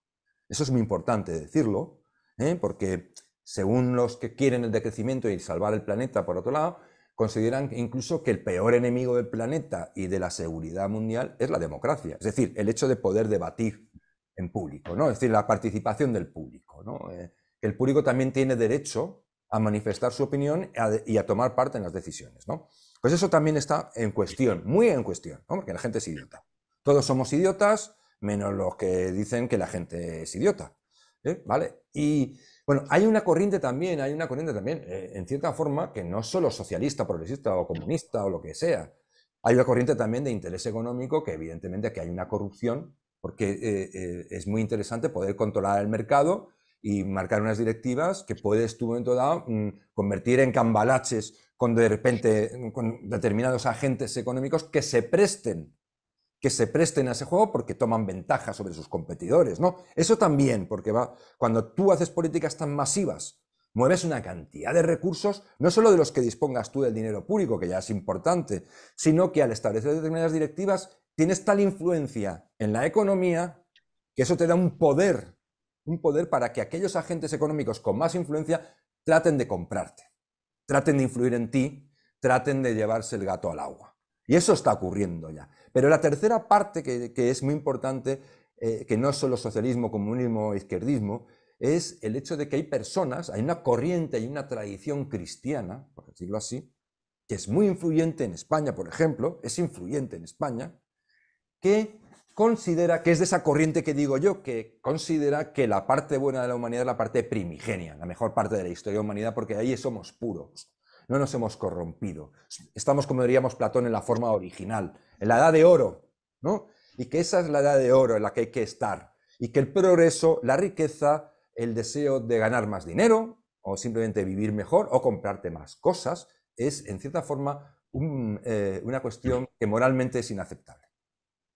Eso es muy importante decirlo, ¿eh? porque según los que quieren el decrecimiento y salvar el planeta, por otro lado, consideran incluso que el peor enemigo del planeta y de la seguridad mundial es la democracia, es decir, el hecho de poder debatir en público, ¿no? es decir, la participación del público. Eh, el público también tiene derecho a manifestar su opinión y a tomar parte en las decisiones. ¿no? Pues eso también está en cuestión, muy en cuestión, porque la gente es idiota. Todos somos idiotas, menos los que dicen que la gente es idiota. ¿eh? ¿Vale? Y, bueno, hay una corriente también, hay una corriente también, eh, en cierta forma, que no solo socialista, progresista o comunista o lo que sea. Hay una corriente también de interés económico que evidentemente que hay una corrupción, porque eh, eh, es muy interesante poder controlar el mercado y marcar unas directivas que puedes tú en momento dado mm, convertir en cambalaches con de repente con determinados agentes económicos que se presten que se presten a ese juego porque toman ventaja sobre sus competidores, ¿no? Eso también, porque va, cuando tú haces políticas tan masivas, mueves una cantidad de recursos, no solo de los que dispongas tú del dinero público, que ya es importante, sino que al establecer determinadas directivas tienes tal influencia en la economía que eso te da un poder, un poder para que aquellos agentes económicos con más influencia traten de comprarte, traten de influir en ti, traten de llevarse el gato al agua. Y eso está ocurriendo ya. Pero la tercera parte que, es muy importante, eh, que no es solo socialismo, comunismo, o izquierdismo, es el hecho de que hay personas, hay una corriente, hay una tradición cristiana, por decirlo así, que es muy influyente en España, por ejemplo, es influyente en España, que considera, que es de esa corriente que digo yo, que considera que la parte buena de la humanidad es la parte primigenia, la mejor parte de la historia de la humanidad, porque ahí somos puros no nos hemos corrompido. Estamos, como diríamos Platón, en la forma original, en la edad de oro, ¿no? Y que esa es la edad de oro en la que hay que estar. Y que el progreso, la riqueza, el deseo de ganar más dinero, o simplemente vivir mejor, o comprarte más cosas, es, en cierta forma, eh, una cuestión que moralmente es inaceptable.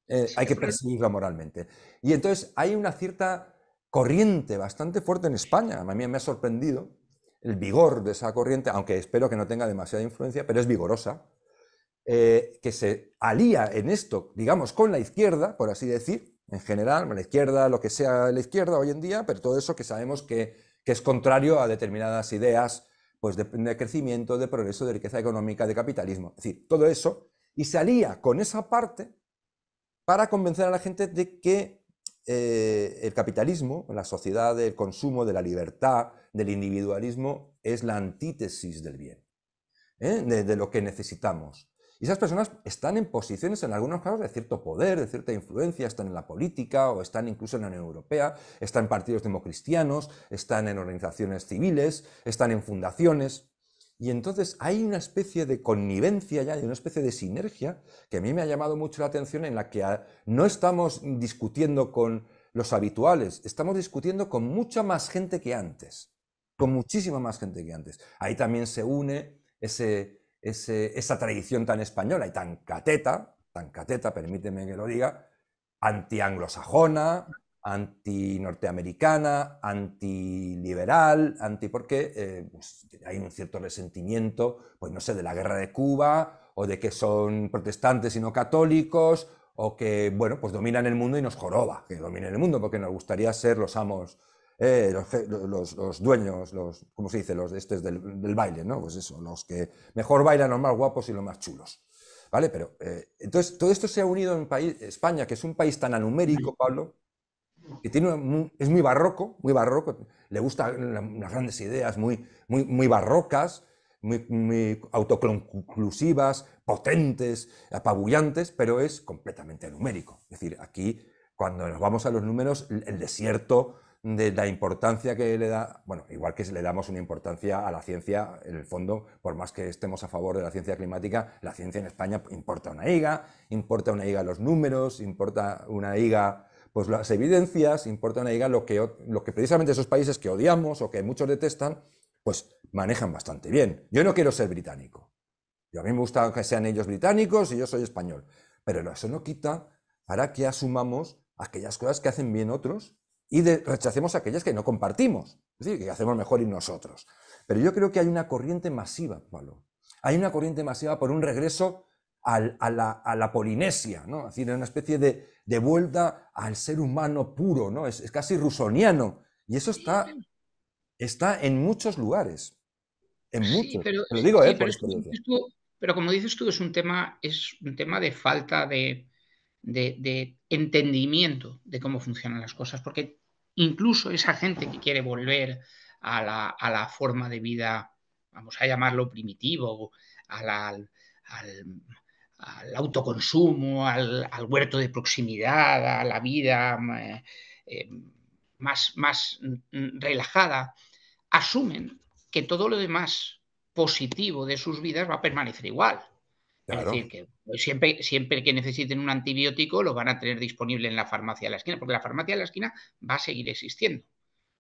Eh, hay que perseguirla moralmente. Y entonces hay una cierta corriente bastante fuerte en España. A mí me ha sorprendido el vigor de esa corriente, aunque espero que no tenga demasiada influencia, pero es vigorosa, eh, que se alía en esto, digamos, con la izquierda, por así decir, en general, la izquierda, lo que sea la izquierda hoy en día, pero todo eso que sabemos que, es contrario a determinadas ideas pues de, de, crecimiento, de progreso, de riqueza económica, de capitalismo, es decir, todo eso, y se alía con esa parte para convencer a la gente de que eh, el capitalismo, la sociedad del consumo, de la libertad, del individualismo, es la antítesis del bien, ¿eh? de, de, lo que necesitamos. Y esas personas están en posiciones, en algunos casos, de cierto poder, de cierta influencia, están en la política o están incluso en la Unión Europea, están en partidos democristianos, están en organizaciones civiles, están en fundaciones. Y entonces hay una especie de connivencia ya, hay una especie de sinergia que a mí me ha llamado mucho la atención en la que no estamos discutiendo con los habituales, estamos discutiendo con mucha más gente que antes, con muchísima más gente que antes. Ahí también se une ese, esa tradición tan española y tan cateta, tan cateta, permíteme que lo diga, antianglosajona, antinorteamericana, antiliberal, anti porque eh, pues, hay un cierto resentimiento, pues no sé, de la guerra de Cuba o de que son protestantes y no católicos o que, bueno, pues dominan el mundo y nos joroba que dominen el mundo porque nos gustaría ser los amos, eh, los, dueños, los, ¿cómo se dice? Los de del, baile, ¿no? Pues eso, los que mejor bailan, los más guapos y los más chulos. ¿Vale? Pero eh, entonces todo esto se ha unido en España, que es un país tan anumérico, Pablo, es muy barroco, muy barroco, le gustan las grandes ideas muy, muy, muy barrocas, muy, muy autoconclusivas, potentes, apabullantes, pero es completamente numérico. Es decir, aquí cuando nos vamos a los números, el desierto de la importancia que le da, bueno, igual que le damos una importancia a la ciencia, en el fondo, por más que estemos a favor de la ciencia climática, la ciencia en España importa una higa, importa una higa los números, importa una higa pues las evidencias importan ahí lo que, lo que precisamente esos países que odiamos o que muchos detestan, pues manejan bastante bien. Yo no quiero ser británico. Yo a mí me gusta que sean ellos británicos y yo soy español. Pero eso no quita para que asumamos aquellas cosas que hacen bien otros y rechacemos aquellas que no compartimos. Es decir, que hacemos mejor y nosotros. Pero yo creo que hay una corriente masiva, Pablo. Hay una corriente masiva por un regreso a, la, Polinesia, ¿no? Es decir, una especie de, de vuelta al ser humano puro, ¿no? Es, casi rusoniano. Y eso está, está en muchos lugares. En muchos. pero, como dices tú, es un tema, es un tema de falta de, entendimiento de cómo funcionan las cosas, porque incluso esa gente que quiere volver a la, forma de vida, vamos a llamarlo primitivo, a la, al, al autoconsumo, al, huerto de proximidad, a la vida mm, eh, eh, más, más mm, relajada, asumen que todo lo demás positivo de sus vidas va a permanecer igual. Es decir, que pues, siempre, siempre que necesiten un antibiótico lo van a tener disponible en la farmacia de la esquina, porque la farmacia de la esquina va a seguir existiendo.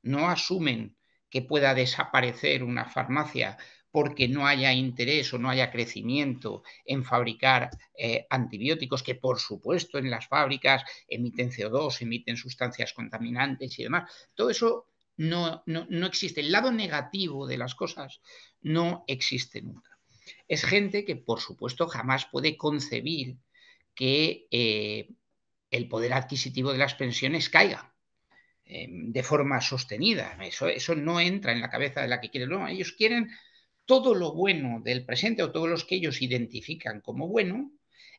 No asumen que pueda desaparecer una farmacia porque no haya interés o no haya crecimiento en fabricar eh, antibióticos que, por supuesto, en las fábricas emiten CO2, emiten sustancias contaminantes y demás. Todo eso no, existe. El lado negativo de las cosas no existe nunca. Es gente que, por supuesto, jamás puede concebir que eh, el poder adquisitivo de las pensiones caiga eh, de forma sostenida. Eso, eso no entra en la cabeza de la que quiere. No, ellos quieren todo lo bueno del presente o todos los que ellos identifican como bueno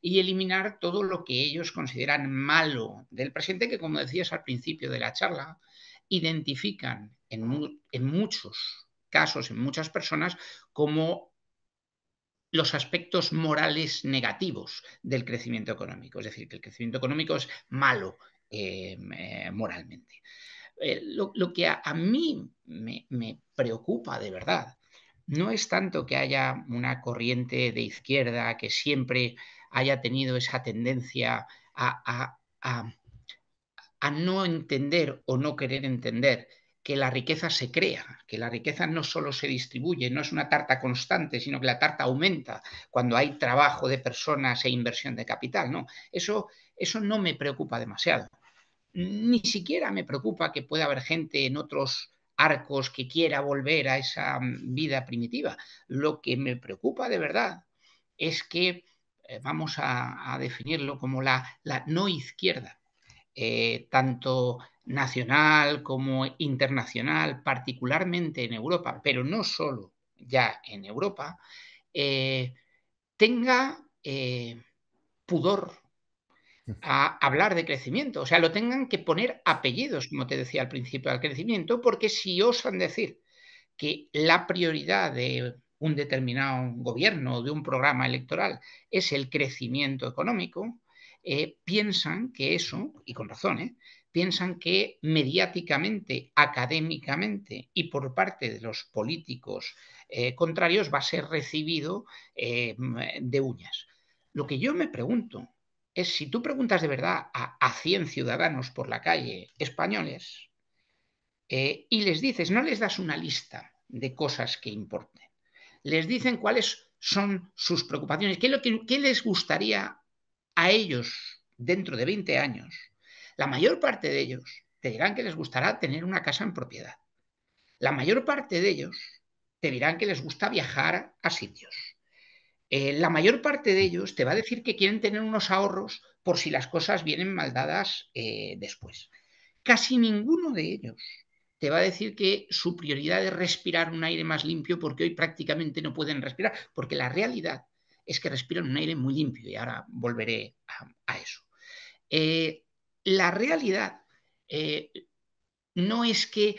y eliminar todo lo que ellos consideran malo del presente, que como decías al principio de la charla, identifican en, muchos casos, en muchas personas, como los aspectos morales negativos del crecimiento económico. Es decir, que el crecimiento económico es malo eh, eh, moralmente. Eh, lo, que a, mí me, me, preocupa de verdad no es tanto que haya una corriente de izquierda que siempre haya tenido esa tendencia a, no entender o no querer entender que la riqueza se crea, que la riqueza no solo se distribuye, no es una tarta constante, sino que la tarta aumenta cuando hay trabajo de personas e inversión de capital. No, eso no me preocupa demasiado. Ni siquiera me preocupa que pueda haber gente en otros arcos, que quiera volver a esa mm, vida primitiva. Lo que me preocupa de verdad es que eh, vamos a, definirlo como la, no izquierda, eh, tanto nacional como internacional, particularmente en Europa, pero no solo ya en Europa, eh, tenga pudor a hablar de crecimiento, o sea, lo tengan que poner apellidos, como te decía al principio, al crecimiento, porque si osan decir que la prioridad de un determinado gobierno o de un programa electoral es el crecimiento económico, eh, piensan que eso, y con razón, ¿eh? piensan que mediáticamente, académicamente y por parte de los políticos eh, contrarios va a ser recibido de uñas. Lo que yo me pregunto es si tú preguntas de verdad a, 100 ciudadanos por la calle españoles eh, y les dices, no les das una lista de cosas que importen, les dicen cuáles son sus preocupaciones, qué, que, qué les gustaría a ellos dentro de 20 años, la mayor parte de ellos te dirán que les gustará tener una casa en propiedad. La mayor parte de ellos te dirán que les gusta viajar a sitios. Eh, la mayor parte de ellos te va a decir que quieren tener unos ahorros por si las cosas vienen mal dadas eh, después. Casi ninguno de ellos te va a decir que su prioridad es respirar un aire más limpio porque hoy prácticamente no pueden respirar, porque la realidad es que respiran un aire muy limpio y ahora volveré a, eso. Eh, la realidad no es que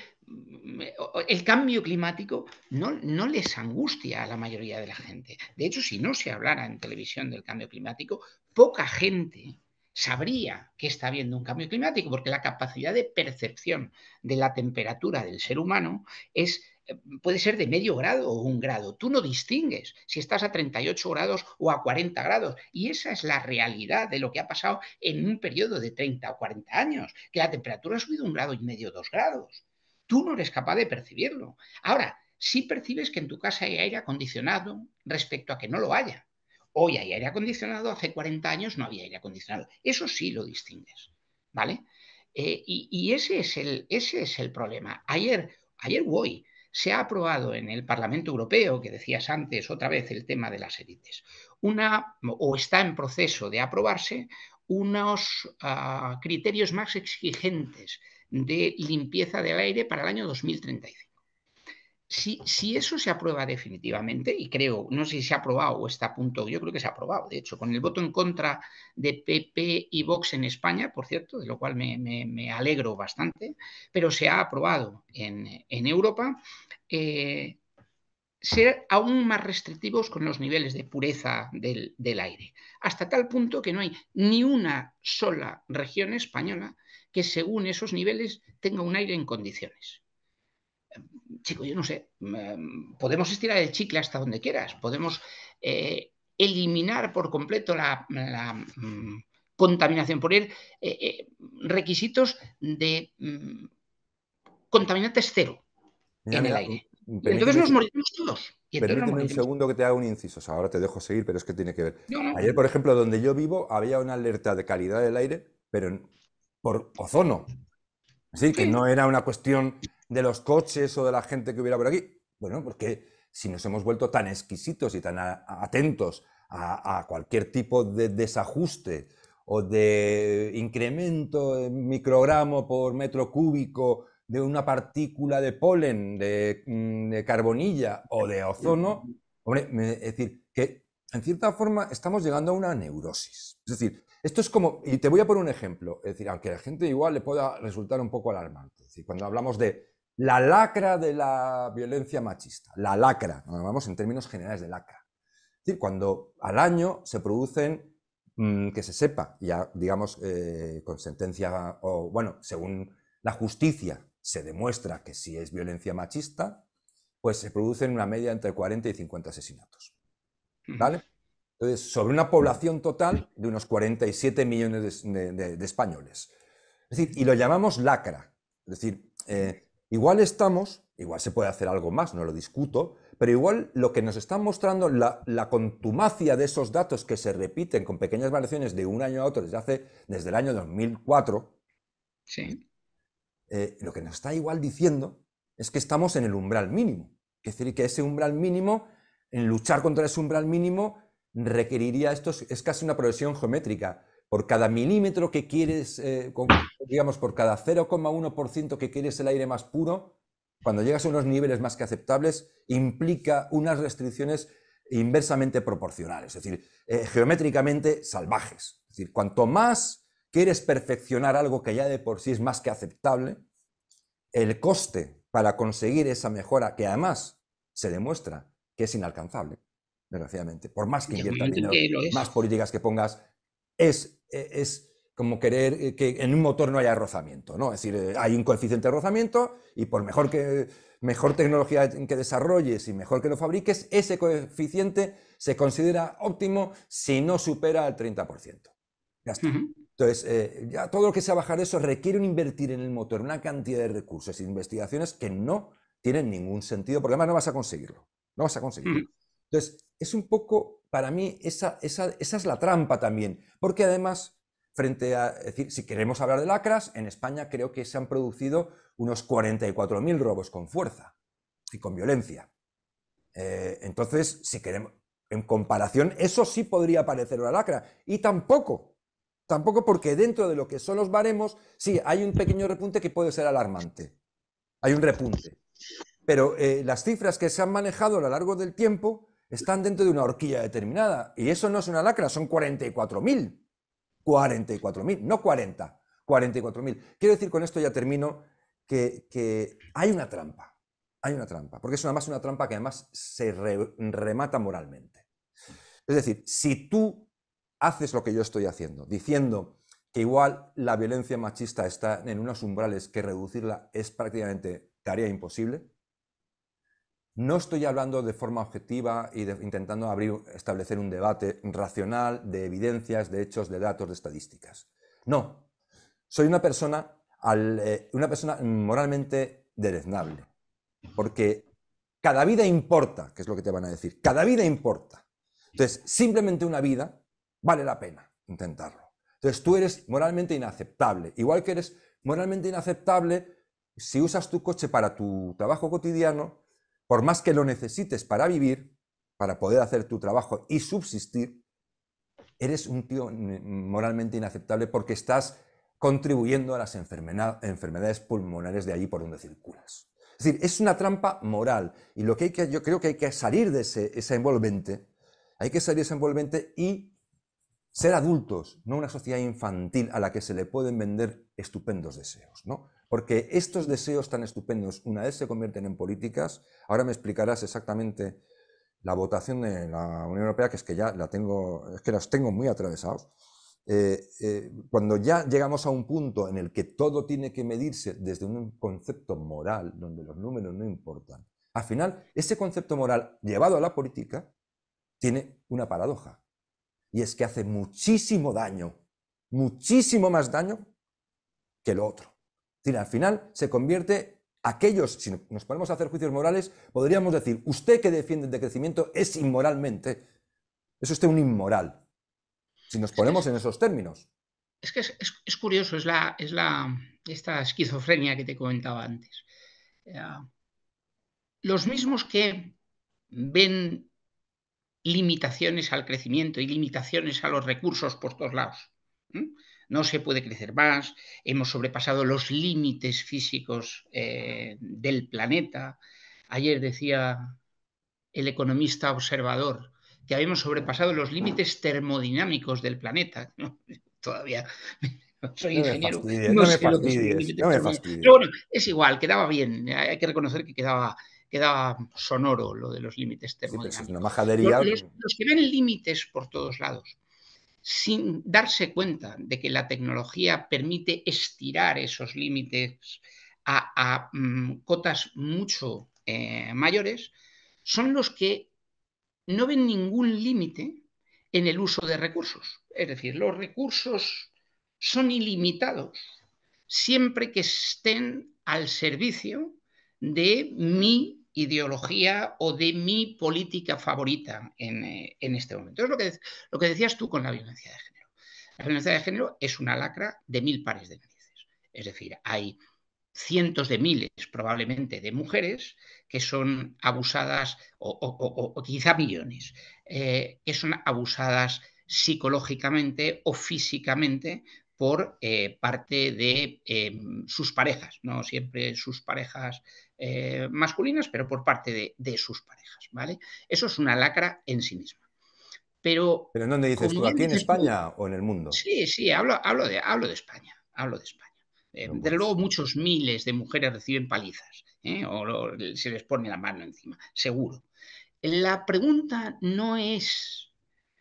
el cambio climático no, les angustia a la mayoría de la gente. De hecho, si no se hablara en televisión del cambio climático, poca gente sabría que está habiendo un cambio climático, porque la capacidad de percepción de la temperatura del ser humano es eh, puede ser de medio grado o un grado. Tú no distingues si estás a 38 grados o a 40 grados. Y esa es la realidad de lo que ha pasado en un periodo de 30 o 40 años, que la temperatura ha subido un grado y medio, dos grados tú no eres capaz de percibirlo. Ahora, sí percibes que en tu casa hay aire acondicionado respecto a que no lo haya. Hoy hay aire acondicionado, hace 40 años no había aire acondicionado. Eso sí lo distingues, ¿vale? Eh, y, ese, es el, ese es el problema. Ayer, ayer hoy, se ha aprobado en el Parlamento Europeo, que decías antes otra vez el tema de las élites, una, o está en proceso de aprobarse, unos ah, criterios más exigentes de limpieza del aire para el año 2035. Si, eso se aprueba definitivamente, y creo, no sé si se ha aprobado o está a punto, yo creo que se ha aprobado, de hecho, con el voto en contra de PP y Vox en España, por cierto, de lo cual me, alegro bastante, pero se ha aprobado en, Europa, eh, ser aún más restrictivos con los niveles de pureza del aire, hasta tal punto que no hay ni una sola región española que según esos niveles tenga un aire en condiciones. Chico, yo no sé, em, podemos estirar el chicle hasta donde quieras, podemos eh, eliminar por completo la, mm, contaminación, poner eh, eh, requisitos de mm, contaminantes cero en el aire. Mm, entonces nos morimos todos. Permíteme un segundo que te haga un inciso. ahora te dejo seguir, pero es que tiene que ver. Ayer, por ejemplo, donde yo vivo, había una alerta de calidad del aire, pero por ozono. Así que no era una cuestión de los coches o de la gente que hubiera por aquí. Bueno, porque si nos hemos vuelto tan exquisitos y tan atentos a, cualquier tipo de desajuste o de incremento en microgramo por metro cúbico de una partícula de polen, de, mm, carbonilla o de ozono, hombre, es decir, que en cierta forma estamos llegando a una neurosis. Es decir, esto es como, y te voy a poner un ejemplo, es decir, aunque a la gente igual le pueda resultar un poco alarmante, es cuando hablamos de la lacra de la violencia machista, la lacra, hablamos en términos generales de lacra. Es decir, cuando al año se producen, mm, que se sepa, ya digamos eh, con sentencia, o bueno, según la justicia se demuestra que si es violencia machista, pues se producen una media entre 40 y 50 asesinatos. ¿Vale? Entonces, sobre una población total de unos 47 millones de, españoles. decir, y lo llamamos lacra. Es decir, eh, igual estamos, igual se puede hacer algo más, no lo discuto, pero igual lo que nos están mostrando la, contumacia de esos datos que se repiten con pequeñas variaciones de un año a otro desde hace desde el año 2004, sí. Eh, lo que nos está igual diciendo es que estamos en el umbral mínimo. Es decir, que ese umbral mínimo, en luchar contra ese umbral mínimo, requeriría, esto es, casi una progresión geométrica, por cada milímetro que quieres, eh, digamos, por cada 0,1% que quieres el aire más puro, cuando llegas a unos niveles más que aceptables, implica unas restricciones inversamente proporcionales, es decir, eh, geométricamente salvajes. Es decir, cuanto más quieres perfeccionar algo que ya de por sí es más que aceptable, el coste para conseguir esa mejora, que además se demuestra que es inalcanzable, desgraciadamente. Por más que inviertas dinero, ¿eh? más políticas que pongas, es, e, es como querer eh, que en un motor no haya rozamiento, ¿no? Es decir, eh, hay un coeficiente de rozamiento y por mejor que mejor tecnología que desarrolles y mejor que lo fabriques, ese coeficiente se considera óptimo si no supera el 30%. Ya está. Entonces, ya todo lo que sea bajar eso requiere un invertir en el motor una cantidad de recursos e investigaciones que no tienen ningún sentido, porque además no vas a conseguirlo. No vas a conseguirlo. Entonces, es un poco, para mí, esa, es la trampa también, porque además, frente a, decir, si queremos hablar de lacras, en España creo que se han producido unos 44.000 robos con fuerza y con violencia. Eh, entonces, si queremos, en comparación, eso sí podría parecer una lacra, y tampoco. Tampoco porque dentro de lo que son los baremos, sí, hay un pequeño repunte que puede ser alarmante. Hay un repunte. Pero eh, las cifras que se han manejado a lo largo del tiempo están dentro de una horquilla determinada. Y eso no es una lacra, son 44.000. 44.000, no 40, 44.000. Quiero decir con esto, ya termino, que, hay una trampa. Hay una trampa, porque es una trampa que además se remata moralmente. Es decir, si tú haces lo que yo estoy haciendo, diciendo que igual la violencia machista está en unos umbrales que reducirla es prácticamente tarea imposible, no estoy hablando de forma objetiva y intentando abrir, establecer un debate racional de evidencias, de hechos, de datos, de estadísticas. No, soy una persona, eh, una persona moralmente dereznable, porque cada vida importa, que es lo que te van a decir, cada vida importa. Entonces, simplemente una vida vale la pena intentarlo. Entonces, tú eres moralmente inaceptable, igual que eres moralmente inaceptable si usas tu coche para tu trabajo cotidiano por más que lo necesites para vivir, para poder hacer tu trabajo y subsistir, eres un tío moralmente inaceptable porque estás contribuyendo a las enfermedades pulmonares de allí por donde circulas. Es decir, es una trampa moral y lo que yo creo que hay que salir de ese, envolvente, hay que salir de envolvente y ser adultos, no una sociedad infantil a la que se le pueden vender estupendos deseos, ¿no? Porque estos deseos tan estupendos, una vez se convierten en políticas, ahora me explicarás exactamente la votación de la Unión Europea, que es que ya la tengo, que las tengo muy atravesados. Eh, eh, cuando ya llegamos a un punto en el que todo tiene que medirse desde un concepto moral, donde los números no importan, al final ese concepto moral llevado a la política tiene una paradoja. Y es que hace muchísimo daño, muchísimo más daño que lo otro decir, al final se convierte aquellos, si nos ponemos a hacer juicios morales, podríamos decir, usted que defiende el decrecimiento es inmoralmente, es un inmoral, si nos ponemos en esos términos. Es que es, curioso, es la, es la esta esquizofrenia que te comentaba antes. Eh, los mismos que ven limitaciones al crecimiento y limitaciones a los recursos por todos lados no se puede crecer más, hemos sobrepasado los límites físicos eh, del planeta. Ayer decía el economista observador que habíamos sobrepasado los límites termodinámicos del planeta. No, todavía soy ingeniero. No, me fastidies, es igual, quedaba bien. Hay que reconocer que quedaba, quedaba sonoro lo de los límites termodinámicos. es una los, que ven límites por todos lados sin darse cuenta de que la tecnología permite estirar esos límites a, mm, cotas mucho eh, mayores, son los que no ven ningún límite en el uso de recursos. Es decir, los recursos son ilimitados siempre que estén al servicio de mi ideología o de mi política favorita en, eh, este momento. Es lo que, lo que decías tú con la violencia de género. La violencia de género es una lacra de mil pares de narices. Es decir, hay cientos de miles probablemente de mujeres que son abusadas, o, quizá millones, eh, que son abusadas psicológicamente o físicamente por eh, parte de em, sus parejas, no siempre sus parejas eh, masculinas, pero por parte de, sus parejas, ¿vale? Eso es una lacra en sí misma. Pero, en dónde dices ¿Aquí en España o en el mundo? Sí, sí, hablo, hablo, de, hablo de España, hablo de España. Eh, luego pues. muchos miles de mujeres reciben palizas o se les pone la mano encima, seguro. La pregunta no es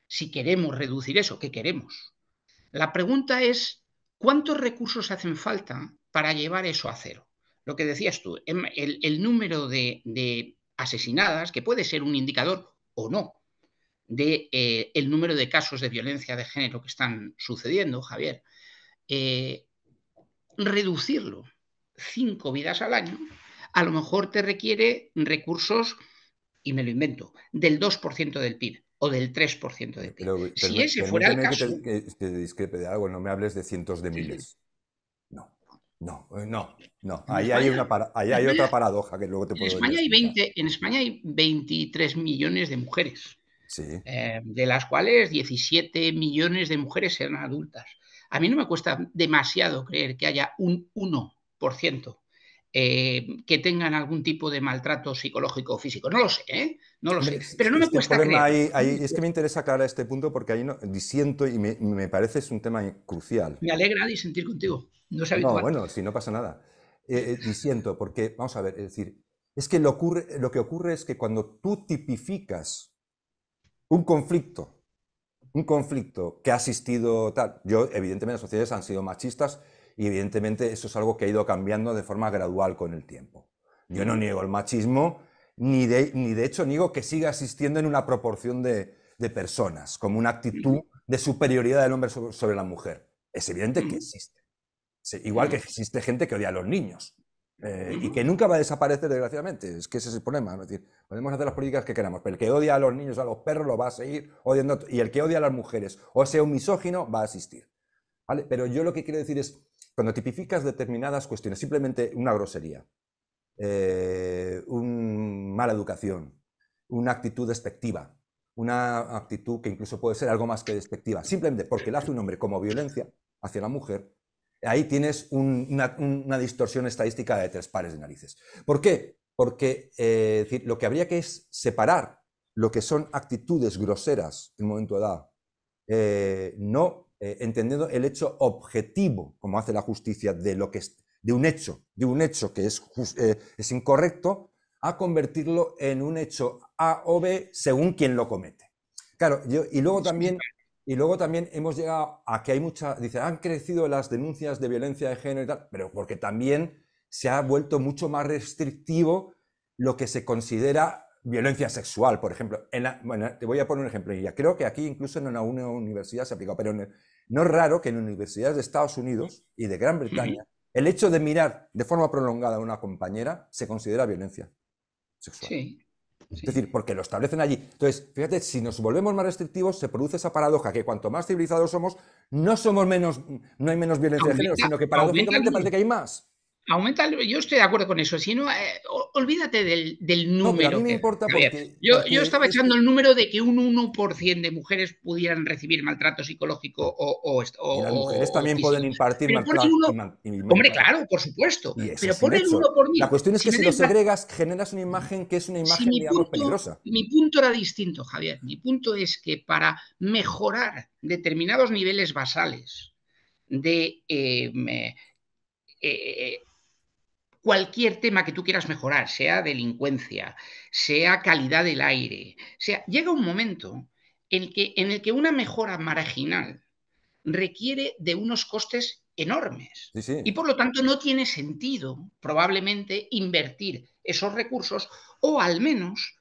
si queremos reducir eso, ¿qué queremos? La pregunta es, ¿cuántos recursos hacen falta para llevar eso a cero? Lo que decías tú, em, el, número de, asesinadas, que puede ser un indicador o no, de eh, el número de casos de violencia de género que están sucediendo, Javier, eh, reducirlo cinco vidas al año, a lo mejor te requiere recursos, y me lo invento, del 2% del PIB del 3% de PIB. si ese fuera el caso... discrepe de algo, no me hables de cientos de miles. No, no, eh, no, Ahí hay, una, hay otra paradoja que luego te puedo en España 20, En España hay 23 millones de mujeres, sí. Eh, de las cuales 17 millones de mujeres eran adultas. A mí no me cuesta demasiado creer que haya un 1% eh, que tengan algún tipo de maltrato psicológico o físico. No lo sé, ¿eh? No lo sé. Pero no me cuesta es que me interesa aclarar este punto porque ahí no, disiento y me, parece es un tema crucial. Me alegra disentir contigo. No es No, bueno, si no pasa nada. Eh, eh, disiento porque, vamos a ver, es decir, es que lo, ocurre, lo que ocurre es que cuando tú tipificas un conflicto, un conflicto que ha asistido tal, yo evidentemente las sociedades han sido machistas y evidentemente eso es algo que ha ido cambiando de forma gradual con el tiempo. Yo no mm. niego el machismo, ni de, ni de hecho niego que siga existiendo en una proporción de, de personas, como una actitud de superioridad del hombre sobre, la mujer. Es evidente que mm. existe. igual que mm. existe gente que odia a los niños. Eh, y que nunca va a desaparecer, desgraciadamente. Es que ese es el problema. Es decir, podemos hacer las políticas que queramos, pero el que odia a los niños, a los perros, lo va a seguir odiando. Y el que odia a las mujeres o sea un misógino, va a existir. ¿Vale? Pero yo lo que quiero decir es, cuando tipificas determinadas cuestiones, simplemente una grosería, eh, una mala educación, una actitud despectiva, una actitud que incluso puede ser algo más que despectiva, simplemente porque la hace un hombre como violencia hacia la mujer, ahí tienes una, distorsión estadística de tres pares de narices. ¿Por qué? Porque eh, lo que habría que es separar lo que son actitudes groseras en momento dado, eh, no eh, entendiendo el hecho objetivo, como hace la justicia, de, lo que de un hecho, de un hecho que es, eh, es incorrecto, a convertirlo en un hecho A o B según quien lo comete. Claro, y luego también... Y luego también hemos llegado a que hay mucha, dice, han crecido las denuncias de violencia de género y tal, pero porque también se ha vuelto mucho más restrictivo lo que se considera violencia sexual, por ejemplo. En la, bueno, te voy a poner un ejemplo. Ya creo que aquí incluso en una universidad se ha aplicado, pero no es raro que en universidades de Estados Unidos y de Gran Bretaña el hecho de mirar de forma prolongada a una compañera se considera violencia sexual. Sí. Es decir, porque lo establecen allí. Entonces, fíjate, si nos volvemos más restrictivos, se produce esa paradoja que cuanto más civilizados somos, no somos menos, no hay menos violencia de género, sino que paradójicamente parece que hay más. Aumenta, yo estoy de acuerdo con eso, si no, eh, olvídate del, número. No, me importa porque, yo, estaba echando el número de que un 1% de mujeres pudieran recibir maltrato psicológico o... o, y las mujeres también pueden impartir maltrato. hombre, claro, por supuesto, pero pon el 1 por mí. La cuestión es que si, lo segregas generas una imagen que es una imagen, digamos, peligrosa. Mi punto era distinto, Javier. Mi punto es que para mejorar determinados niveles basales de... Eh, eh, cualquier tema que tú quieras mejorar, sea delincuencia, sea calidad del aire, sea, llega un momento en el que, en el que una mejora marginal requiere de unos costes enormes. Y por lo tanto no tiene sentido probablemente invertir esos recursos o al menos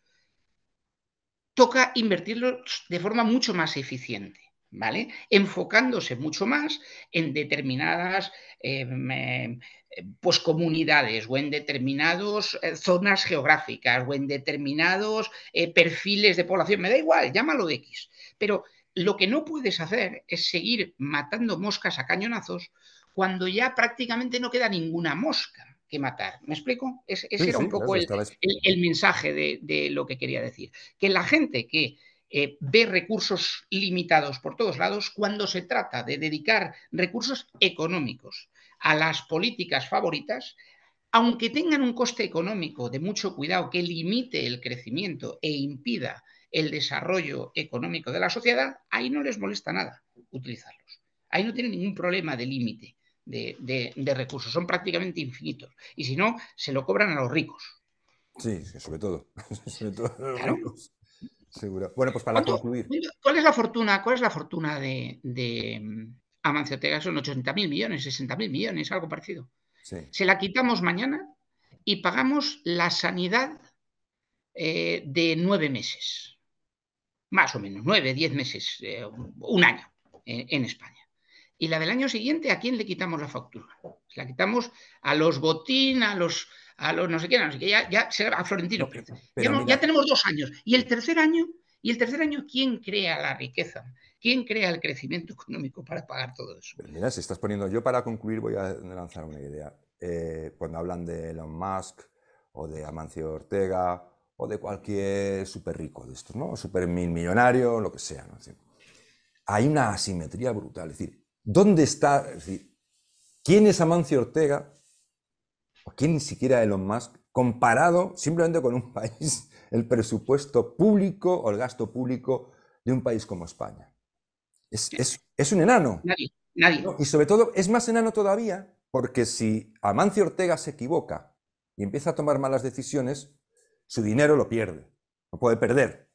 toca invertirlos de forma mucho más eficiente. ¿Vale? Enfocándose mucho más en determinadas em, em, pues comunidades o en determinadas eh, zonas geográficas o en determinados eh, perfiles de población, me da igual, llámalo de X. Pero lo que no puedes hacer es seguir matando moscas a cañonazos cuando ya prácticamente no queda ninguna mosca que matar. ¿Me explico? ese, era un poco el, mensaje de, lo que quería decir. Que la gente que eh, ve recursos limitados por todos lados, cuando se trata de dedicar recursos económicos a las políticas favoritas, aunque tengan un coste económico de mucho cuidado que limite el crecimiento e impida el desarrollo económico de la sociedad, ahí no les molesta nada utilizarlos. Ahí no tienen ningún problema de límite de, recursos, son prácticamente infinitos. Y si no, se lo cobran a los ricos. Sí, sobre todo. claro. Bueno, pues para concluir. ¿Cuál es la fortuna, cuál es la fortuna de Amancio Ortega son 80.000 millones, 60.000 millones, algo parecido. Se la quitamos mañana y pagamos la sanidad eh, de nueve meses, más o menos, nueve, diez meses, eh, un año eh, en España. Y la del año siguiente, ¿a quién le quitamos la factura? la quitamos a los botín, a los, a no sé quién, a Florentino. ya, ya, tenemos dos años. Y el tercer año, y el tercer año, ¿quién crea la riqueza? ¿Quién crea el crecimiento económico para pagar todo eso? Pues mira, si estás poniendo, yo para concluir voy a lanzar una idea. Eh, cuando hablan de Elon Musk o de Amancio Ortega o de cualquier súper rico de estos, ¿no? Súper millonario, lo que sea, ¿no? hay una asimetría brutal. Es decir, ¿dónde está? Es decir, ¿quién es Amancio Ortega? ¿O quién ni siquiera Elon Musk? Comparado simplemente con un país, el presupuesto público o el gasto público de un país como España. Es, un enano. Nadie, Y sobre todo, es más enano todavía, porque si Amancio Ortega se equivoca y empieza a tomar malas decisiones, su dinero lo pierde, lo puede perder.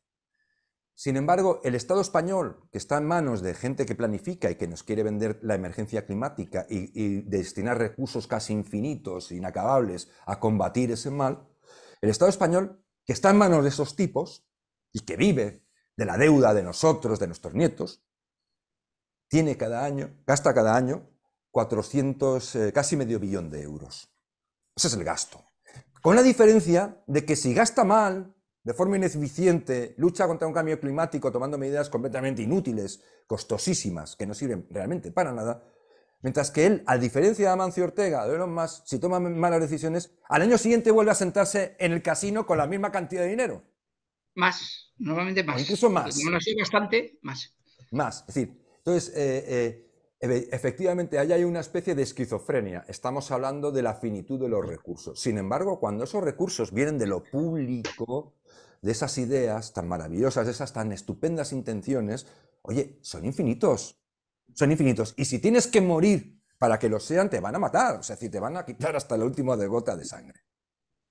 Sin embargo, el Estado español, que está en manos de gente que planifica y que nos quiere vender la emergencia climática y, y, destinar recursos casi infinitos, inacabables, a combatir ese mal, el Estado español, que está en manos de esos tipos y que vive de la deuda de nosotros, de nuestros nietos, tiene cada año, gasta cada año 400, eh, casi medio billón de euros. Ese es el gasto. Con la diferencia de que si gasta mal, de forma ineficiente, lucha contra un cambio climático tomando medidas completamente inútiles, costosísimas, que no sirven realmente para nada, mientras que él, a diferencia de Amancio Ortega, de los más, si toma malas decisiones, al año siguiente vuelve a sentarse en el casino con la misma cantidad de dinero. Más, normalmente más. incluso más. Como no bastante, más. Más, es decir, entonces, eh, eh, efectivamente, ahí hay una especie de esquizofrenia. Estamos hablando de la finitud de los recursos. Sin embargo, cuando esos recursos vienen de lo público, de esas ideas tan maravillosas, de esas tan estupendas intenciones, oye, son infinitos. Son infinitos. Y si tienes que morir para que lo sean, te van a matar. O sea, te van a quitar hasta la última de gota de sangre.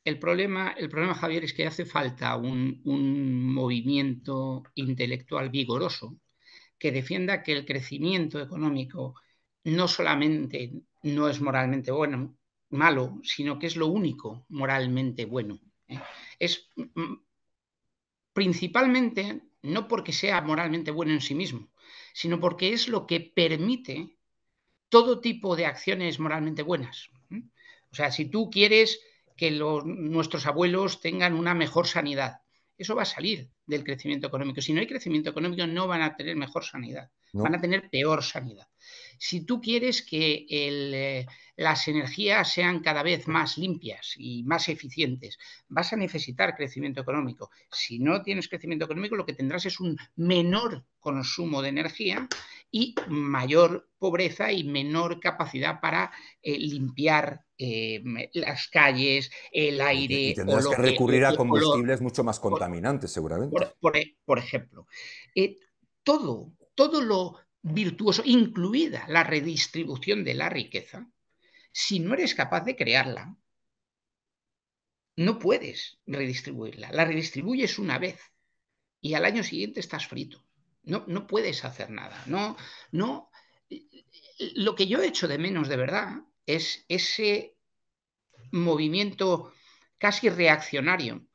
El problema, el problema, Javier, es que hace falta un movimiento intelectual vigoroso que defienda que el crecimiento económico no solamente no es moralmente bueno, malo, sino que es lo único moralmente bueno. ¿eh? Es mm, mm, principalmente no porque sea moralmente bueno en sí mismo, sino porque es lo que permite todo tipo de acciones moralmente buenas. ¿eh? O sea, si tú quieres que nuestros abuelos tengan una mejor sanidad, eso va a salir del crecimiento económico. Si no hay crecimiento económico, no van a tener mejor sanidad, van a tener peor sanidad si tú quieres que eh, las energías sean cada vez más limpias y más eficientes, vas a necesitar crecimiento económico. Si no tienes crecimiento económico, lo que tendrás es un menor consumo de energía y mayor pobreza y menor capacidad para eh, limpiar eh, las calles, el aire. Y, tendrás que recurrir a combustibles mucho más contaminantes, seguramente. Por, ejemplo, todo, todo lo virtuoso, incluida la redistribución de la riqueza, si no eres capaz de crearla, no puedes redistribuirla. La redistribuyes una vez y al año siguiente estás frito. No, no puedes hacer nada. No, no. Lo que yo he hecho de menos de verdad es ese movimiento casi reaccionario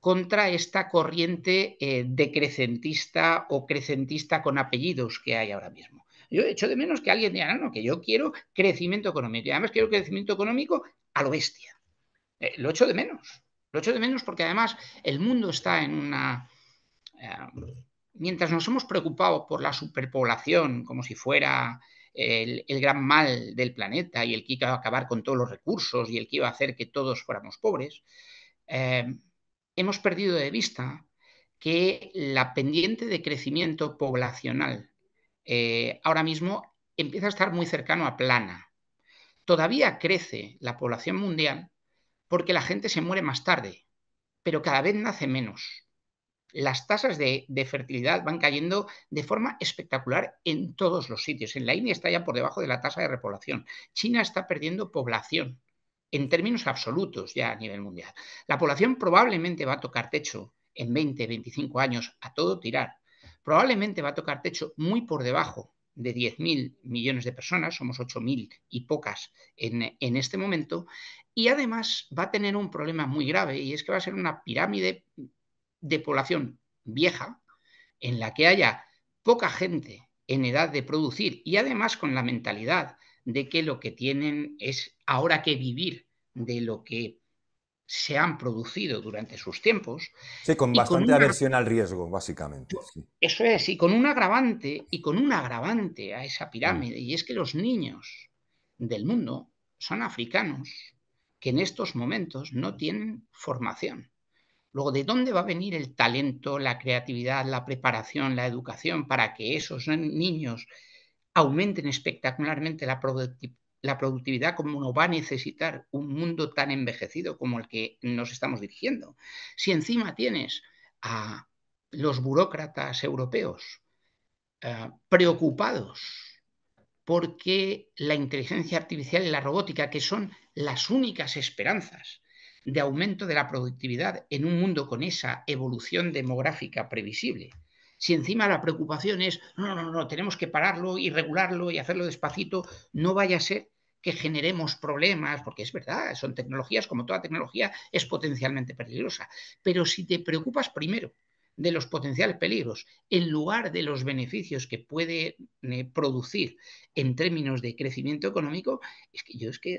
contra esta corriente eh, decrecentista o crecentista con apellidos que hay ahora mismo. Yo echo de menos que alguien diga, ah, no, que yo quiero crecimiento económico. Y además quiero crecimiento económico a lo bestia. Eh, lo echo de menos. Lo echo de menos porque además el mundo está en una... Eh, mientras nos hemos preocupado por la superpoblación como si fuera el, el, gran mal del planeta y el que iba a acabar con todos los recursos y el que iba a hacer que todos fuéramos pobres, hemos perdido de vista que la pendiente de crecimiento poblacional eh, ahora mismo empieza a estar muy cercano a plana. Todavía crece la población mundial porque la gente se muere más tarde, pero cada vez nace menos. Las tasas de, de fertilidad van cayendo de forma espectacular en todos los sitios. En la India está ya por debajo de la tasa de repoblación. China está perdiendo población en términos absolutos ya a nivel mundial. La población probablemente va a tocar techo en 20, 25 años a todo tirar. Probablemente va a tocar techo muy por debajo de 10.000 millones de personas, somos 8.000 y pocas en, en, este momento, y además va a tener un problema muy grave y es que va a ser una pirámide de población vieja en la que haya poca gente en edad de producir y además con la mentalidad de que lo que tienen es ahora que vivir de lo que se han producido durante sus tiempos. Sí, con bastante aversión al riesgo, básicamente. Eso es, y con un agravante, y con un agravante a esa pirámide, mm. y es que los niños del mundo son africanos que en estos momentos no tienen formación. Luego, ¿de dónde va a venir el talento, la creatividad, la preparación, la educación para que esos niños aumenten espectacularmente la, productividad como uno va a necesitar un mundo tan envejecido como el que nos estamos dirigiendo. Si encima tienes a los burócratas europeos eh, preocupados porque la inteligencia artificial y la robótica, que son las únicas esperanzas de aumento de la productividad en un mundo con esa evolución demográfica previsible, si encima la preocupación es, no, no, no, tenemos que pararlo y regularlo y hacerlo despacito, no vaya a ser que generemos problemas, porque es verdad, son tecnologías, como toda tecnología, es potencialmente peligrosa. Pero si te preocupas primero de los potenciales peligros en lugar de los beneficios que puede eh, producir en términos de crecimiento económico, es que yo es que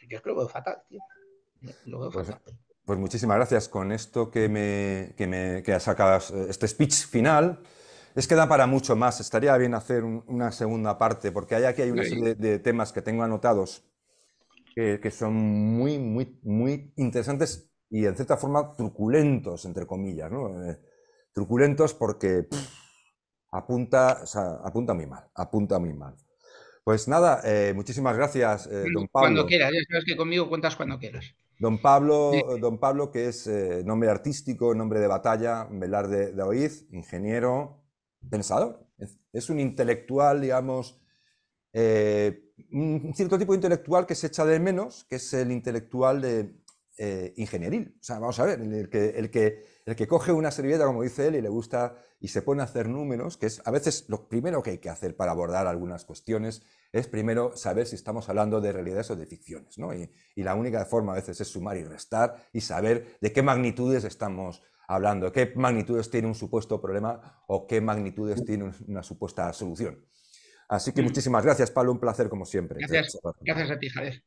creo lo veo fatal, tío. Lo veo pues, fatal. Pues muchísimas gracias. Con esto que, me, que, me, has sacado este speech final, es que da para mucho más. Estaría bien hacer una segunda parte, porque aquí hay una serie de, temas que tengo anotados que, son muy, muy, muy interesantes y en cierta forma truculentos, entre comillas. ¿no? Eh, truculentos porque apunta, apunta muy mal, apunta muy mal. Pues nada, eh, muchísimas gracias, eh, don Pablo. Cuando quieras, ya sabes que conmigo cuentas cuando quieras. Don Pablo, don Pablo que es eh, nombre artístico, nombre de batalla, Velar de, Oiz, ingeniero, pensador. Es un intelectual, digamos, eh, un cierto tipo de intelectual que se echa de menos, que es el intelectual de eh, ingenieril. O sea, vamos a ver, el que el que coge una servilleta, como dice él, y le gusta y se pone a hacer números, que es a veces lo primero que hay que hacer para abordar algunas cuestiones, es primero saber si estamos hablando de realidades o de ficciones, Y, la única forma a veces es sumar y restar y saber de qué magnitudes estamos hablando, qué magnitudes tiene un supuesto problema o qué magnitudes tiene una supuesta solución. Así que mm. muchísimas gracias, Pablo, un placer como siempre. Gracias, gracias a ti, Javier.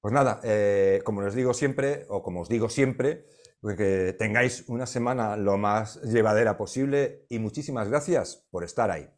Pues nada, eh, como les digo siempre, o como os digo siempre, pues que tengáis una semana lo más llevadera posible y muchísimas gracias por estar ahí.